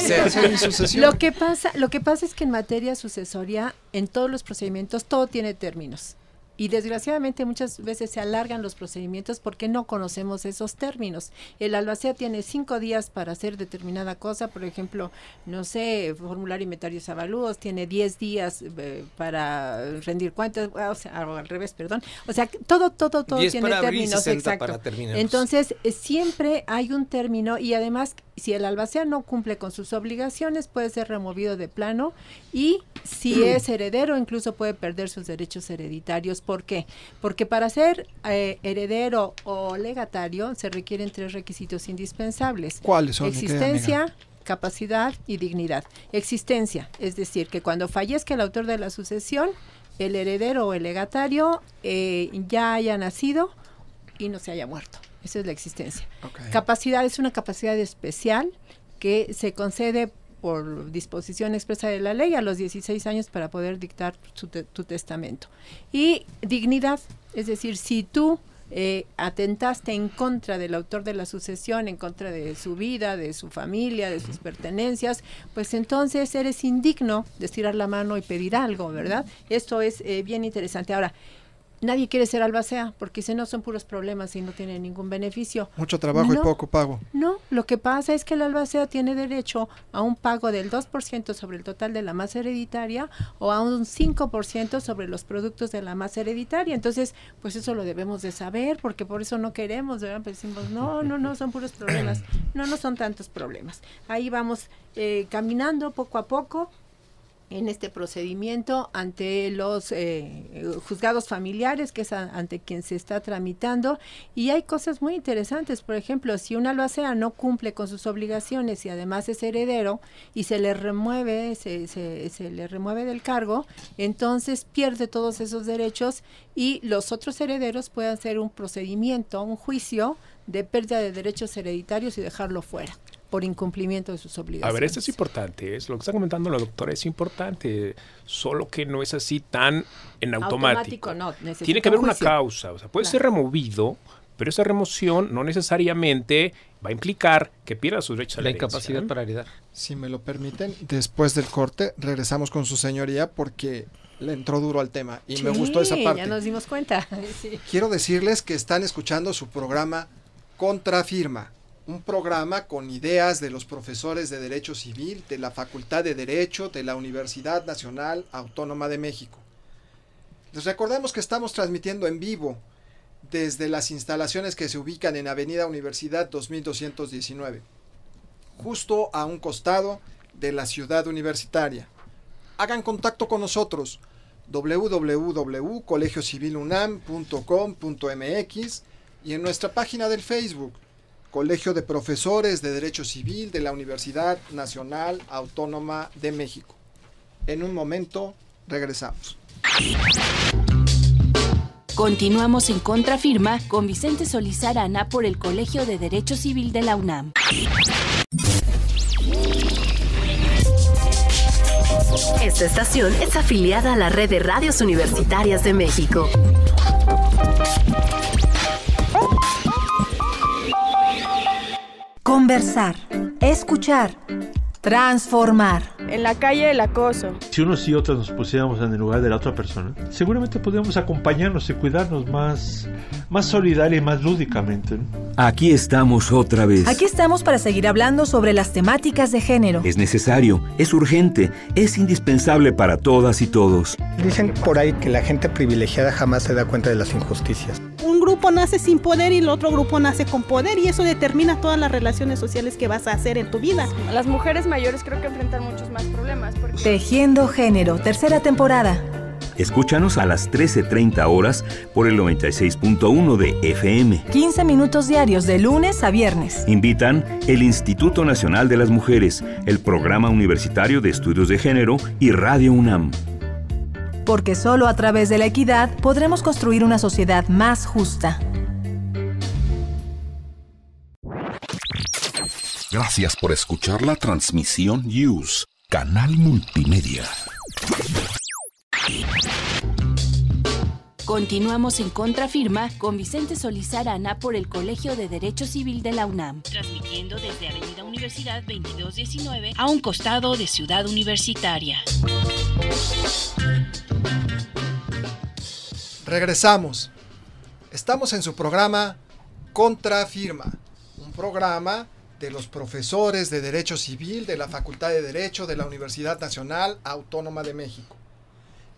C: Lo
D: que pasa, lo que pasa es que en materia sucesoria, en todos los procedimientos, todo tiene términos. Y desgraciadamente muchas veces se alargan los procedimientos porque no conocemos esos términos. El albacea tiene cinco días para hacer determinada cosa, por ejemplo, no sé, formular inventarios avalúos, tiene diez días eh, para rendir cuentas, o sea, al revés, perdón. O sea, todo, todo, todo tiene términos. exacto. Entonces, eh, siempre hay un término y además, si el albacea no cumple con sus obligaciones, puede ser removido de plano y si [CLEARS THROAT] es heredero, incluso puede perder sus derechos hereditarios ¿Por qué? Porque para ser eh, heredero o legatario se requieren tres requisitos indispensables. ¿Cuáles son? Existencia, capacidad y dignidad. Existencia, es decir, que cuando fallezca el autor de la sucesión, el heredero o el legatario eh, ya haya nacido y no se haya muerto. Esa es la existencia. Capacidad es una capacidad especial que se concede por disposición expresa de la ley a los 16 años para poder dictar su tu testamento. Y dignidad, es decir, si tú eh, atentaste en contra del autor de la sucesión, en contra de su vida, de su familia, de sus pertenencias, pues entonces eres indigno de estirar la mano y pedir algo, ¿verdad? Esto es eh, bien interesante. Ahora, nadie quiere ser albacea porque si no son puros problemas y no tiene ningún beneficio. Mucho trabajo y poco pago. No, lo que pasa es que el albacea tiene derecho a un pago del 2% sobre el total de la masa hereditaria o a un 5% sobre los productos de la masa hereditaria. Entonces, pues eso lo debemos de saber porque por eso no queremos, pues decimos, no, no, no, son puros problemas. No, no son tantos problemas. Ahí vamos eh, caminando poco a poco en este procedimiento ante los eh, juzgados familiares, que es ante quien se está tramitando. Y hay cosas muy interesantes, por ejemplo, si una albacea no cumple con sus obligaciones y además es heredero y se le remueve, se, se le remueve del cargo, entonces pierde todos esos derechos y los otros herederos pueden hacer un procedimiento, un juicio de pérdida de derechos hereditarios y dejarlo fuera por incumplimiento de sus obligaciones. A ver, esto
A: es importante, es ¿eh? lo que está comentando la doctora es importante, solo que no es así tan en automático. Tiene que haber una causa, o sea, puede ser removido, pero esa remoción no necesariamente va a implicar que pierda sus derechos a la, la incapacidad para heredar. Si me
C: lo permiten, después del corte regresamos con su señoría porque le entró duro al tema y me gustó esa parte. Ya nos
D: dimos cuenta. [LAUGHS]
C: Quiero decirles que están escuchando su programa Contrafirma un programa con ideas de los profesores de Derecho Civil de la Facultad de Derecho de la Universidad Nacional Autónoma de México. Les recordamos que estamos transmitiendo en vivo desde las instalaciones que se ubican en Avenida Universidad 2219, justo a un costado de la ciudad universitaria. Hagan contacto con nosotros www.colegiocivilunam.com.mx y en nuestra página del Facebook Colegio de Profesores de Derecho Civil de la Universidad Nacional Autónoma de México. En un momento regresamos.
B: Continuamos en contrafirma con Vicente Solís Arana por el Colegio de Derecho Civil de la UNAM. Esta estación es afiliada a la red de radios universitarias de México.
D: Conversar. Escuchar. Transformar. En la calle el acoso.
E: Si unos y otros nos pusiéramos en el lugar de la otra persona, seguramente podríamos acompañarnos y cuidarnos más, más solidaria y más lúdicamente.
F: Aquí estamos otra vez.
D: Aquí estamos para seguir hablando sobre las temáticas de género.
F: Es necesario, es urgente, es indispensable para todas y todos. Dicen por ahí que la gente privilegiada jamás se da cuenta de las injusticias
B: grupo nace sin poder y el otro grupo nace con poder y eso determina todas las relaciones sociales que vas a hacer en tu vida. Las mujeres mayores creo que enfrentan
D: muchos más problemas. Porque... Tejiendo Género, tercera temporada.
F: Escúchanos a las 13.30 horas por el 96.1 de FM.
D: 15 minutos diarios de lunes a viernes.
F: Invitan el Instituto Nacional de las Mujeres, el Programa Universitario de Estudios de Género y Radio UNAM
D: porque solo a través de la equidad podremos construir una sociedad más justa.
A: Gracias por escuchar la transmisión News, canal multimedia.
B: Continuamos en Contrafirma con Vicente Solís Ana por el Colegio de Derecho Civil de la UNAM. Transmitiendo desde Avenida Universidad 2219 a un costado de Ciudad Universitaria.
C: Regresamos. Estamos en su programa Contrafirma, un programa de los profesores de Derecho Civil de la Facultad de Derecho de la Universidad Nacional Autónoma de México.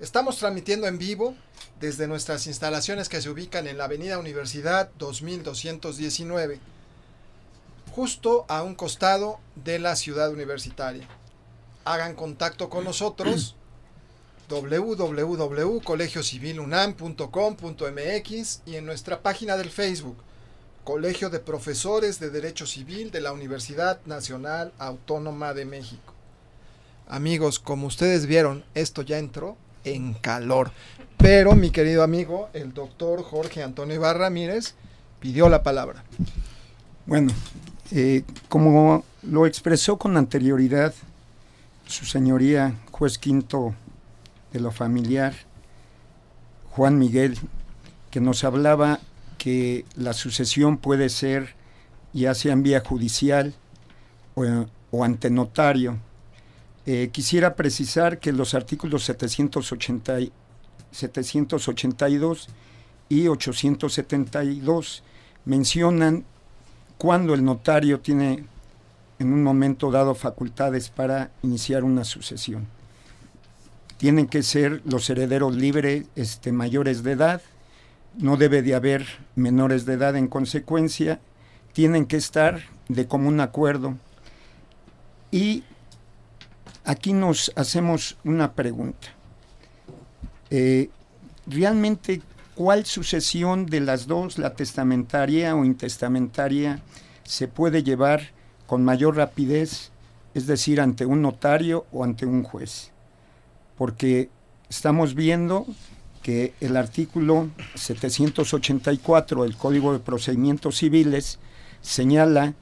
C: Estamos transmitiendo en vivo desde nuestras instalaciones que se ubican en la Avenida Universidad 2219, justo a un costado de la ciudad universitaria. Hagan contacto con nosotros www.colegiocivilunam.com.mx y en nuestra página del Facebook, Colegio de Profesores de Derecho Civil de la Universidad Nacional Autónoma de México. Amigos, como ustedes vieron, esto ya entró en calor.
F: Pero mi querido amigo,
C: el doctor Jorge Antonio Ibarra Ramírez, pidió la palabra.
F: Bueno, eh, como lo expresó con anterioridad su señoría juez quinto de lo familiar, Juan Miguel, que nos hablaba que la sucesión puede ser ya sea en vía judicial o, ante notario. Eh, quisiera precisar que los artículos 780, 782 y 872 mencionan cuando el notario tiene en un momento dado facultades para iniciar una sucesión tienen que ser los herederos libres este, mayores de edad, no debe de haber menores de edad en consecuencia, tienen que estar de común acuerdo. Y aquí nos hacemos una pregunta. Eh, ¿Realmente cuál sucesión de las dos, la testamentaria o intestamentaria, se puede llevar con mayor rapidez, es decir, ante un notario o ante un juez? porque estamos viendo que el artículo 784 del Código de Procedimientos Civiles señala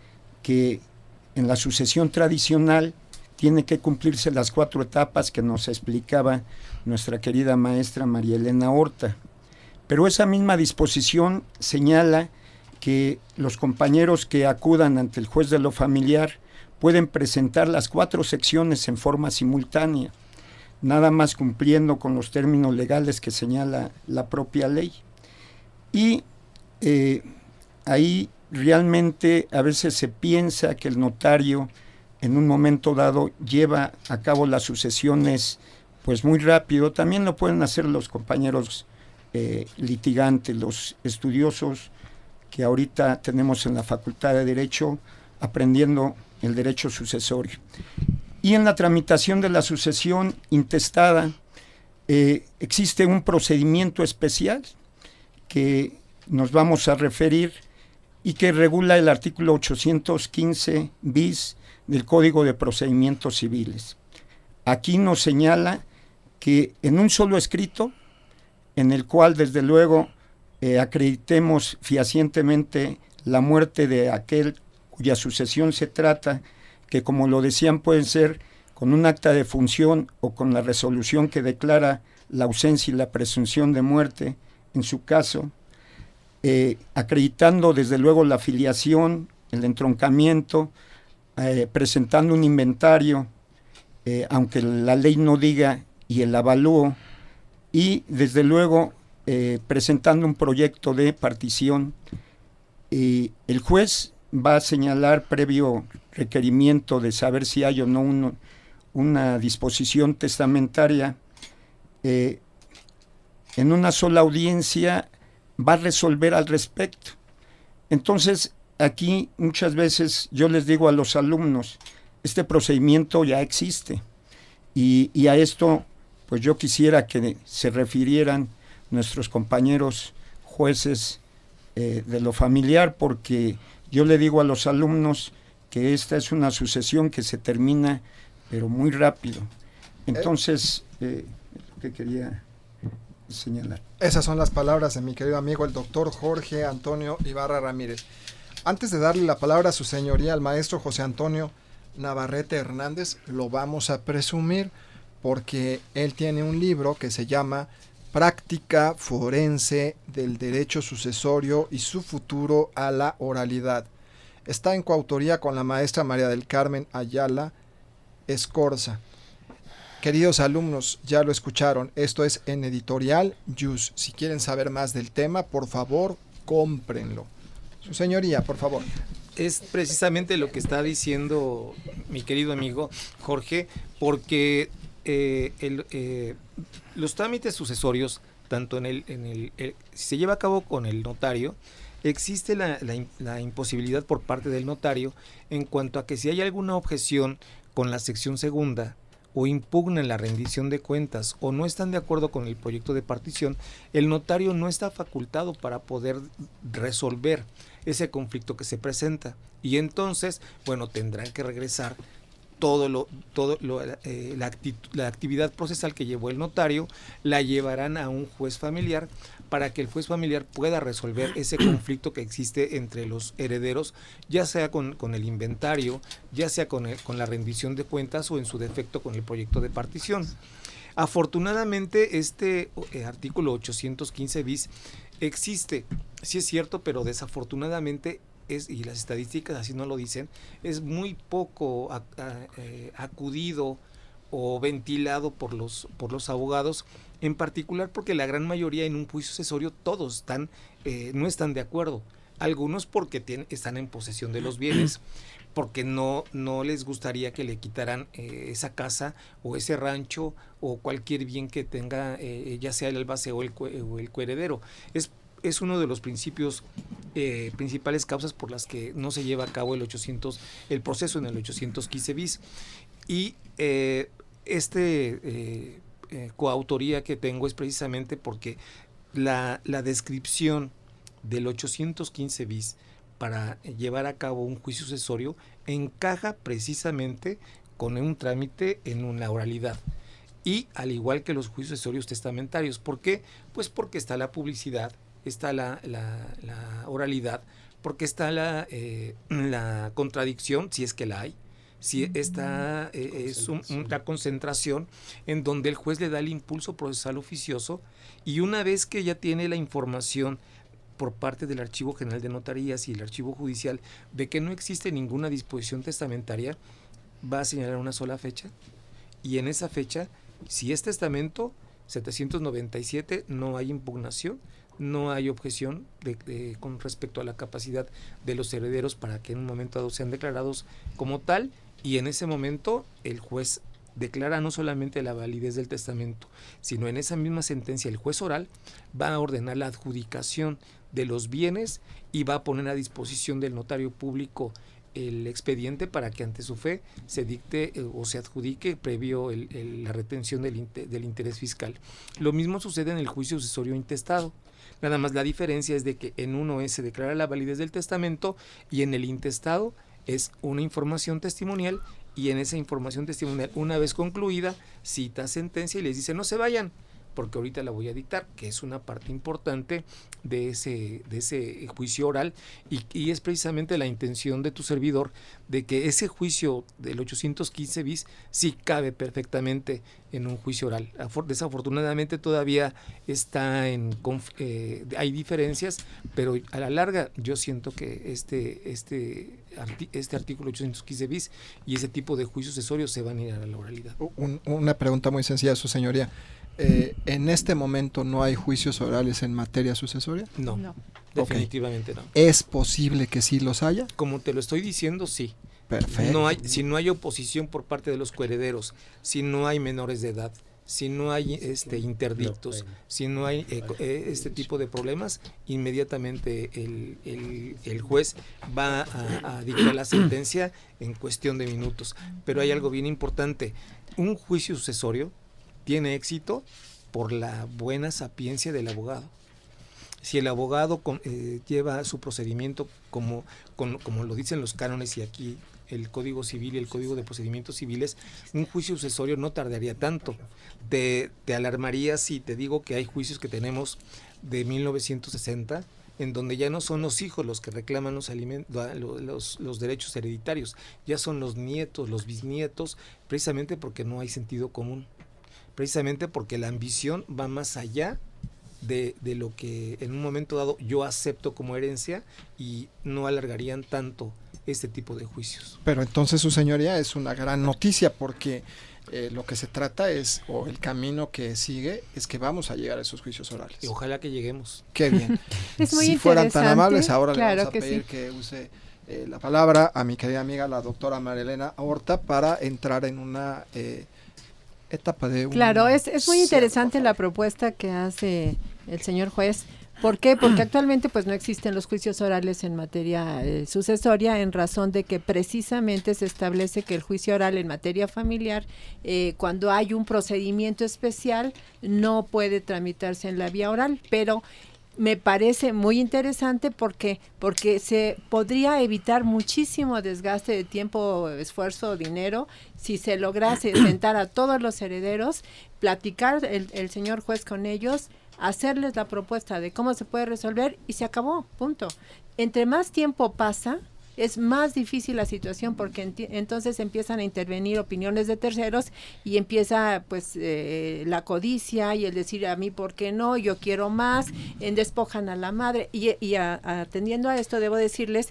F: que en la sucesión tradicional tiene que cumplirse las cuatro etapas que nos explicaba nuestra querida maestra María Elena Horta. Pero esa misma disposición señala que los compañeros que acudan ante el juez de lo familiar pueden presentar las cuatro secciones en forma simultánea nada más cumpliendo con los términos legales que señala la propia ley. Y eh, ahí realmente a veces se piensa que el notario en un momento dado lleva a cabo las sucesiones pues muy rápido. También lo pueden hacer los compañeros eh, litigantes, los estudiosos que ahorita tenemos en la Facultad de Derecho aprendiendo el derecho sucesorio. Y en la tramitación de la sucesión intestada eh, existe un procedimiento especial que nos vamos a referir y que regula el artículo 815 bis del Código de Procedimientos Civiles. Aquí nos señala que en un solo escrito, en el cual desde luego eh, acreditemos fiacientemente la muerte de aquel cuya sucesión se trata, que como lo decían pueden ser con un acta de función o con la resolución que declara la ausencia y la presunción de muerte, en su caso, eh, acreditando desde luego la filiación el entroncamiento, eh, presentando un inventario, eh, aunque la ley no diga y el avalúo, y desde luego presentando un proyecto de partición. y el juez va a señalar previo requerimiento de saber si hay o no una disposición testamentaria, eh, en una sola audiencia va a resolver al respecto. Entonces, aquí muchas veces yo les digo a los alumnos, este procedimiento ya existe. Y, a esto, pues yo quisiera que se refirieran nuestros compañeros jueces eh, de lo familiar, porque yo le digo a los alumnos que esta es una sucesión que se termina, pero muy rápido. Entonces, eh, lo que quería señalar.
C: Esas son las palabras de mi querido amigo el doctor Jorge Antonio Ibarra Ramírez. Antes de darle la palabra a su señoría, al maestro José Antonio Navarrete Hernández, lo vamos a presumir porque él tiene un libro que se llama práctica forense del derecho sucesorio y su futuro a la oralidad. Está en coautoría con la maestra María del Carmen Ayala Escorza. Queridos alumnos, ya lo escucharon, esto es en editorial Jus. Si quieren saber más del tema, por favor, cómprenlo. Su señoría, por
E: favor es precisamente lo que está diciendo mi querido amigo Jorge, porque eh, el, eh, los trámites sucesorios, tanto en el, en el, eh, si se lleva a cabo con el notario, existe la, la, imposibilidad por parte del notario en cuanto a que si hay alguna objeción con la sección segunda o impugnan la rendición de cuentas o no están de acuerdo con el proyecto de partición, el notario no está facultado para poder resolver ese conflicto que se presenta. Y entonces, bueno, tendrán que regresar todo lo, todo eh, la, la, actividad procesal que llevó el notario la llevarán a un juez familiar para que el juez familiar pueda resolver ese [CLEARS THROAT] conflicto que existe entre los herederos, ya sea con, el inventario, ya sea con, con la rendición de cuentas o en su defecto con el proyecto de partición. Afortunadamente, este eh, artículo 815 bis existe, sí es cierto, pero desafortunadamente y las estadísticas así no lo dicen, es muy poco eh, acudido o ventilado por los, por los abogados, en particular porque la gran mayoría en un juicio asesorio todos están, eh, no están de acuerdo. Algunos porque tienen, están en posesión de los bienes, [CLEARS THROAT] porque no, no les gustaría que le quitaran eh, esa casa o ese rancho o cualquier bien que tenga, ya sea el albaceo o el, o el coheredero. Es es uno de los principios eh, principales causas por las que no se lleva a cabo el 800 el proceso en el 815 bis y eh, este eh, coautoría que tengo es precisamente porque la, descripción del 815 bis para llevar a cabo un juicio sucesorio encaja precisamente con un trámite en una oralidad y al igual que los juicios sucesorios testamentarios. ¿Por qué? Pues porque está la publicidad, está la, oralidad, porque está eh, la, contradicción, si es que la hay, si mm. está eh, es una la concentración en donde el juez le da el impulso procesal oficioso y una vez que ya tiene la información por parte del Archivo General de Notarías y el Archivo Judicial de que no existe ninguna disposición testamentaria, va a señalar una sola fecha y en esa fecha, si es testamento 797, no hay impugnación, no hay objeción con respecto a la capacidad de los herederos para que en un momento dado sean declarados como tal y en ese momento el juez declara no solamente la validez del testamento, sino en esa misma sentencia el juez oral va a ordenar la adjudicación de los bienes y va a poner a disposición del notario público el expediente para que ante su fe se dicte eh, o se adjudique previo la retención del, del, interés fiscal. Lo mismo sucede en el juicio sucesorio intestado. Nada más la diferencia es de que en uno es, se declara la validez del testamento y en el intestado es una información testimonial y en esa información testimonial, una vez concluida, cita sentencia y les dice no se vayan, porque ahorita la voy a dictar, que es una parte importante de ese, de ese juicio oral y, es precisamente la intención de tu servidor de que ese juicio del 815 bis sí cabe perfectamente en un juicio oral. Desafortunadamente todavía está en eh, hay diferencias, pero a la larga yo siento que este este este artículo 815 bis y ese tipo de juicios accesorios se van a ir a la oralidad.
C: una pregunta muy sencilla, su señoría. Eh, ¿en este momento no hay juicios orales en materia sucesoria? No, definitivamente no. ¿Es posible que sí los haya?
E: Como te lo estoy diciendo, sí. Perfecto. hay, si no hay oposición por parte de los coherederos, si no hay menores de edad, si no hay este interdictos, si no hay eh, este tipo de problemas, inmediatamente el, juez va a dictar la sentencia en cuestión de minutos. Pero hay algo bien importante. Un juicio sucesorio tiene éxito por la buena sapiencia del abogado. Si el abogado eh, lleva su procedimiento como, como lo dicen los cánones y aquí el Código Civil y el Código de Procedimientos Civiles, un juicio sucesorio no tardaría tanto. Te, alarmaría si te digo que hay juicios que tenemos de 1960 en donde ya no son los hijos los que reclaman los, los, los, derechos hereditarios, ya son los nietos, los bisnietos, precisamente porque no hay sentido común precisamente porque la ambición va más allá de, lo que en un momento dado yo acepto como herencia y no alargarían tanto este tipo de juicios.
C: Pero entonces su señoría es una gran noticia porque eh, lo que se trata es, o el camino que sigue, es que vamos a llegar a esos juicios orales. Y ojalá que lleguemos. Qué bien. [LAUGHS] es muy si fueran tan amables, ahora le vamos a pedir que use eh, la palabra a mi querida amiga, la doctora Marilena Horta, para entrar en una... Eh, Claro, es, es muy
D: interesante la propuesta que hace el señor juez. ¿Por qué? Porque [CLEARS THROAT] actualmente pues no existen los juicios orales en materia eh, sucesoria en razón de que precisamente se establece que el juicio oral en materia familiar, eh, cuando hay un procedimiento especial, no puede tramitarse en la vía oral, pero me parece muy interesante porque porque se podría evitar muchísimo desgaste de tiempo, esfuerzo, dinero si se lograse [CLEARS THROAT] sentar a todos los herederos, platicar el, el señor juez con ellos, hacerles la propuesta de cómo se puede resolver y se acabó, punto. Entre más tiempo pasa, es más difícil la situación porque entonces empiezan a intervenir opiniones de terceros y empieza pues eh, la codicia y el decir a mí por qué no, yo quiero más, en despojan a la madre y, y atendiendo a esto debo decirles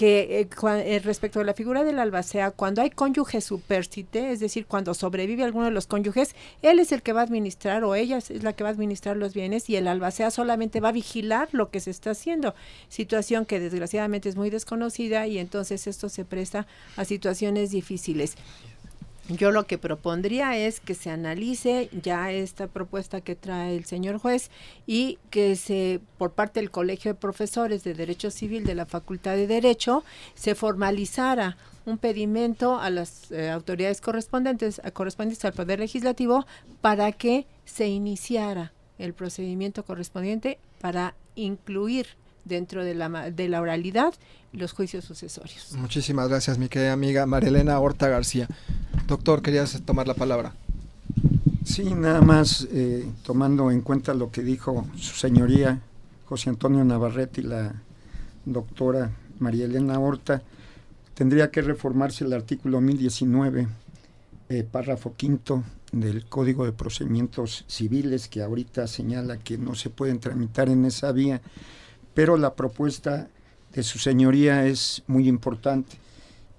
D: que eh, eh, respecto a la figura del albacea, cuando hay cónyuge superstite, es decir, cuando sobrevive alguno de los cónyuges, él es el que va a administrar o ella es la que va a administrar los bienes y el albacea solamente va a vigilar lo que se está haciendo, situación que desgraciadamente es muy desconocida y entonces esto se presta a situaciones difíciles. Yo lo que propondría es que se analice ya esta propuesta que trae el señor juez y que se, por parte del Colegio de Profesores de Derecho Civil de la Facultad de Derecho, se formalizara un pedimento a las eh, autoridades correspondientes, correspondientes al Poder Legislativo para que se iniciara el procedimiento correspondiente para incluir dentro de la, de la oralidad los juicios sucesorios.
C: Muchísimas gracias, mi querida amiga Elena Horta García. Doctor, querías tomar la palabra.
F: Sí, nada más eh, tomando en cuenta lo que dijo su señoría José Antonio Navarrete y la doctora María Elena Horta, tendría que reformarse el artículo 1019, eh, párrafo quinto del Código de Procedimientos Civiles, que ahorita señala que no se pueden tramitar en esa vía pero la propuesta de su señoría es muy importante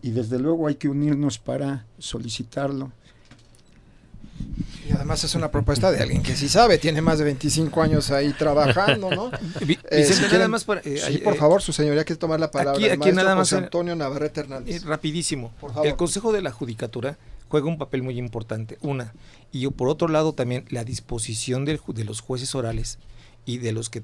F: y desde luego hay que unirnos para solicitarlo.
C: Y además es una propuesta de
F: alguien que sí sabe, tiene más de 25 años
C: ahí trabajando, ¿no? por, sí, por favor, su señoría quiere tomar la palabra. Aquí, nada más Antonio
E: Navarrete Hernández. Eh, rapidísimo. Por favor. El Consejo de la Judicatura juega un papel muy importante, una. Y por otro lado también la disposición de los jueces orales y de los que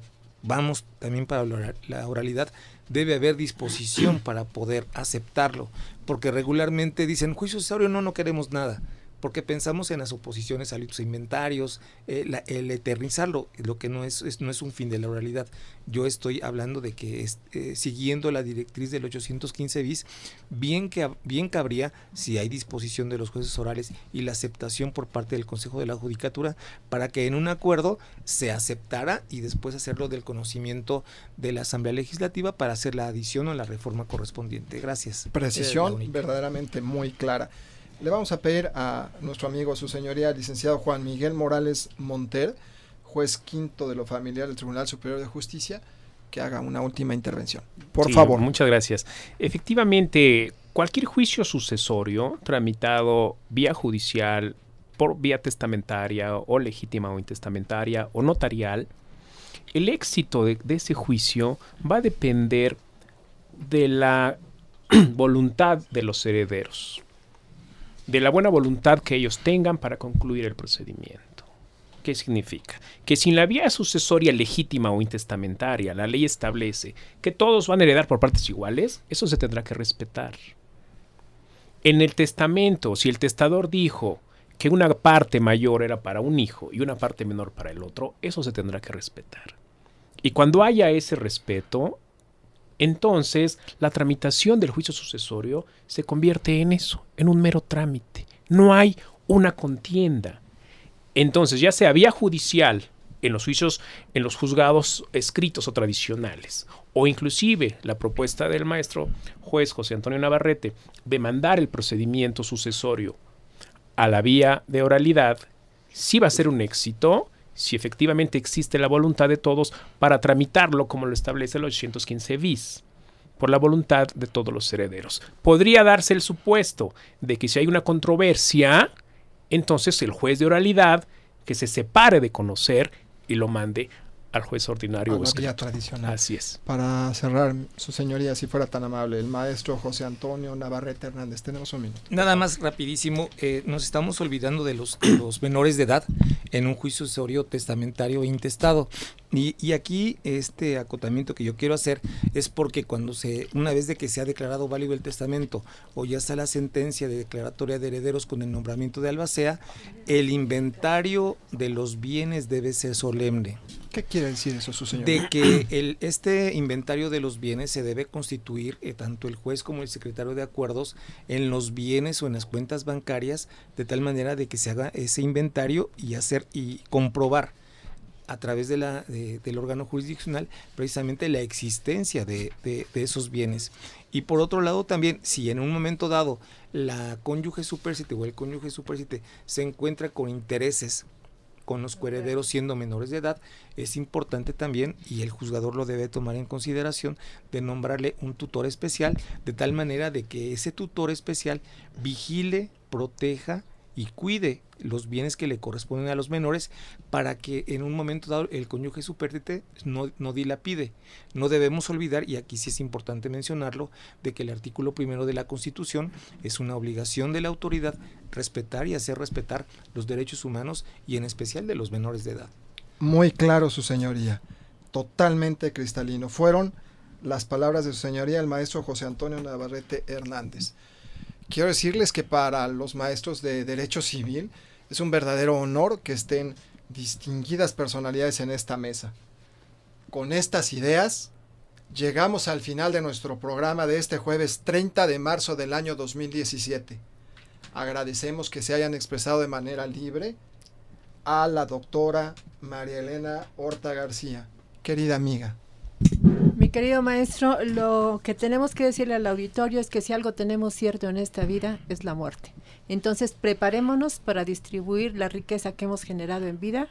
E: vamos también para la oralidad, debe haber disposición para poder aceptarlo, porque regularmente dicen juicio cesario no, no queremos nada porque pensamos en las oposiciones a los inventarios, eh, el eternizarlo, lo que no es, no es un fin de la realidad. Yo estoy hablando de que eh, siguiendo la directriz del 815 bis, bien, que, bien cabría, si hay disposición de los jueces orales y la aceptación por parte del Consejo de la Judicatura, para que en un acuerdo se aceptara y después hacerlo del conocimiento de la Asamblea Legislativa para hacer la adición o la reforma correspondiente. Gracias. Precisión eh, verdaderamente muy clara le vamos a pedir a
C: nuestro amigo, su señoría, licenciado Juan Miguel Morales Monter, juez quinto de lo familiar del Tribunal Superior de Justicia, que haga una última intervención. Por favor.
A: Muchas gracias. Efectivamente, cualquier juicio sucesorio tramitado vía judicial, por vía testamentaria o legítima o intestamentaria o notarial, el éxito de ese juicio va a depender de la [CLEARS THROAT] voluntad de los herederos de la buena voluntad que ellos tengan para concluir el procedimiento. ¿Qué significa? Que sin la vía sucesoria legítima o intestamentaria la ley establece que todos van a heredar por partes iguales, eso se tendrá que respetar. En el testamento, si el testador dijo que una parte mayor era para un hijo y una parte menor para el otro, eso se tendrá que respetar. Y cuando haya ese respeto, entonces, la tramitación del juicio sucesorio se convierte en eso, en un mero trámite. No hay una contienda. Entonces, ya sea vía judicial, en los juicios, en los juzgados escritos o tradicionales, o inclusive la propuesta del maestro juez José Antonio Navarrete de mandar el procedimiento sucesorio a la vía de oralidad, sí va a ser un éxito, si efectivamente existe la voluntad de todos para tramitarlo como lo establece el 815 bis por la voluntad de todos los herederos. Podría darse el supuesto de que si hay una controversia, entonces el juez de oralidad que se separe de conocer y lo mande al juez ordinario. tradicional. Así
C: es. Para cerrar, su señoría, si fuera tan amable, el maestro José Antonio Navarrete Hernández, tenemos un minuto.
E: Nada más rapidísimo, eh, nos estamos olvidando de los, menores de edad en un juicio sucesorio testamentario intestado. Y, aquí este acotamiento que yo quiero hacer es porque cuando se, una vez de que se ha declarado válido el testamento o ya está la sentencia de declaratoria de herederos con el nombramiento de albacea, el inventario de los bienes debe ser solemne. ¿Qué
C: quiere decir eso, su señor? De que
E: el, este inventario de los bienes se debe constituir eh, tanto el juez como el secretario de acuerdos en los bienes o en las cuentas bancarias, de tal manera de que se haga ese inventario y hacer y comprobar a través de la, del órgano jurisdiccional precisamente la existencia de, esos bienes. Y por otro lado también, si en un momento dado la cónyuge supersite o el cónyuge supersite se encuentra con intereses con los coherederos siendo menores de edad, es importante también, y el juzgador lo debe tomar en consideración, de nombrarle un tutor especial, de tal manera de que ese tutor especial vigile, proteja y cuide los bienes que le corresponden a los menores para que en un momento dado el cónyuge supérdite no, no dilapide. No debemos olvidar, y aquí sí es importante mencionarlo, de que el artículo primero de la Constitución es una obligación de la autoridad respetar y hacer respetar los derechos humanos y en especial de los menores de edad.
C: Muy claro, su señoría. Totalmente cristalino. Fueron las palabras de su señoría el maestro José Antonio Navarrete Hernández. Quiero decirles que para los maestros de Derecho Civil es un verdadero honor que estén distinguidas personalidades en esta mesa. Con estas ideas, llegamos al final de nuestro programa de este jueves 30 de marzo del año 2017. Agradecemos que se hayan expresado de manera libre a la doctora María Elena Horta García, querida amiga.
D: Mi querido maestro, lo que tenemos que decirle al auditorio es que si algo tenemos cierto en esta vida es la muerte. Entonces, preparémonos para distribuir la riqueza que hemos generado en vida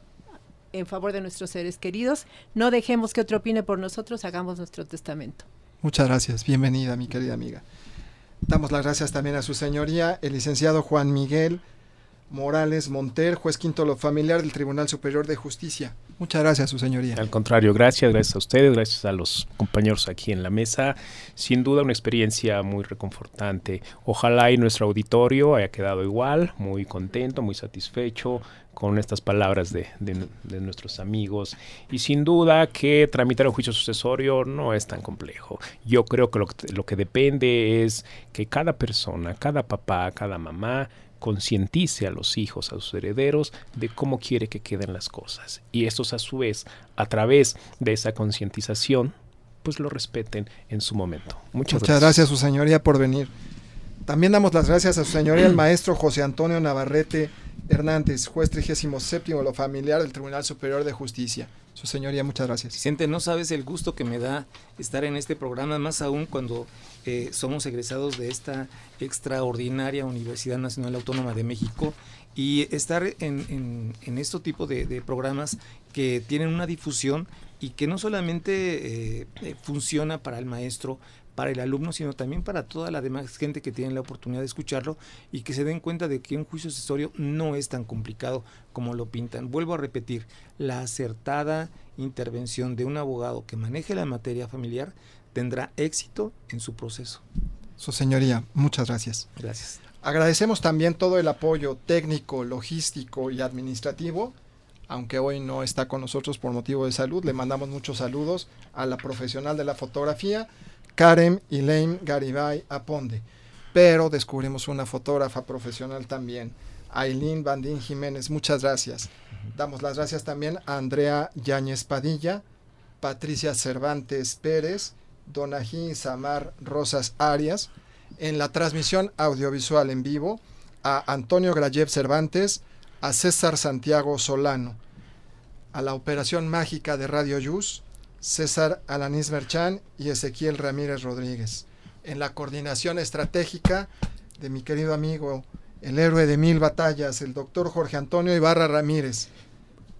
D: en favor de nuestros seres queridos. No dejemos que otro opine por nosotros, hagamos nuestro testamento.
C: Muchas gracias. Bienvenida, mi querida amiga. Damos las gracias también a su señoría, el licenciado Juan Miguel Morales Monter, juez quinto lo familiar del Tribunal Superior de Justicia.
A: Muchas gracias, su señoría. Al contrario, gracias, gracias a ustedes, gracias a los compañeros aquí en la mesa. Sin duda una experiencia muy reconfortante. Ojalá y nuestro auditorio haya quedado igual, muy contento, muy satisfecho con estas palabras de, nuestros amigos. Y sin duda que tramitar un juicio sucesorio no es tan complejo. Yo creo que lo, lo que depende es que cada persona, cada papá, cada mamá, concientice a los hijos, a sus herederos, de cómo quiere que queden las cosas. Y estos a su vez, a través de esa concientización, pues lo respeten en su momento. Muchas, Muchas gracias. gracias,
C: su señoría, por venir. También damos las gracias a su señoría, el [CLEARS THROAT] maestro José Antonio Navarrete Hernández, juez 37 lo familiar del Tribunal
E: Superior de Justicia. Su señoría, muchas gracias. Vicente, no sabes el gusto que me da estar en este programa, más aún cuando eh, somos egresados de esta extraordinaria Universidad Nacional Autónoma de México y estar en, este tipo de, programas que tienen una difusión y que no solamente eh, eh, funciona para el maestro, para el alumno, sino también para toda la demás gente que tiene la oportunidad de escucharlo y que se den cuenta de que un juicio asesorio no es tan complicado como lo pintan. Vuelvo a repetir, la acertada intervención de un abogado que maneje la materia familiar tendrá éxito en su proceso.
C: Su señoría, muchas gracias. Gracias.
E: Agradecemos también todo el apoyo
C: técnico, logístico y administrativo aunque hoy no está con nosotros por motivo de salud, le mandamos muchos saludos a la profesional de la fotografía, Karem Elaine Garibay Aponde. Pero descubrimos una fotógrafa profesional también, Aileen Bandín Jiménez. Muchas gracias. Damos las gracias también a Andrea Yáñez Padilla, Patricia Cervantes Pérez, Donají Samar Rosas Arias. En la transmisión audiovisual en vivo, a Antonio Grayev Cervantes, a César Santiago Solano, a la operación mágica de Radio Yus, César Alanis Merchán y Ezequiel Ramírez Rodríguez. En la coordinación estratégica de mi querido amigo, el héroe de mil batallas, el doctor Jorge Antonio Ibarra Ramírez.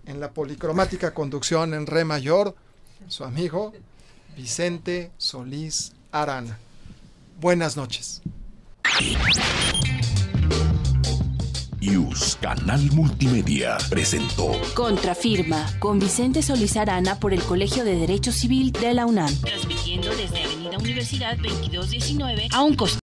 C: En la policromática conducción en re mayor, su amigo Vicente Solís Arana. Buenas noches.
A: News, Canal Multimedia, presentó
B: Contrafirma con Vicente Solizarana por el Colegio de Derecho Civil de la UNAM. Transmitiendo desde Avenida Universidad 2219 a un costado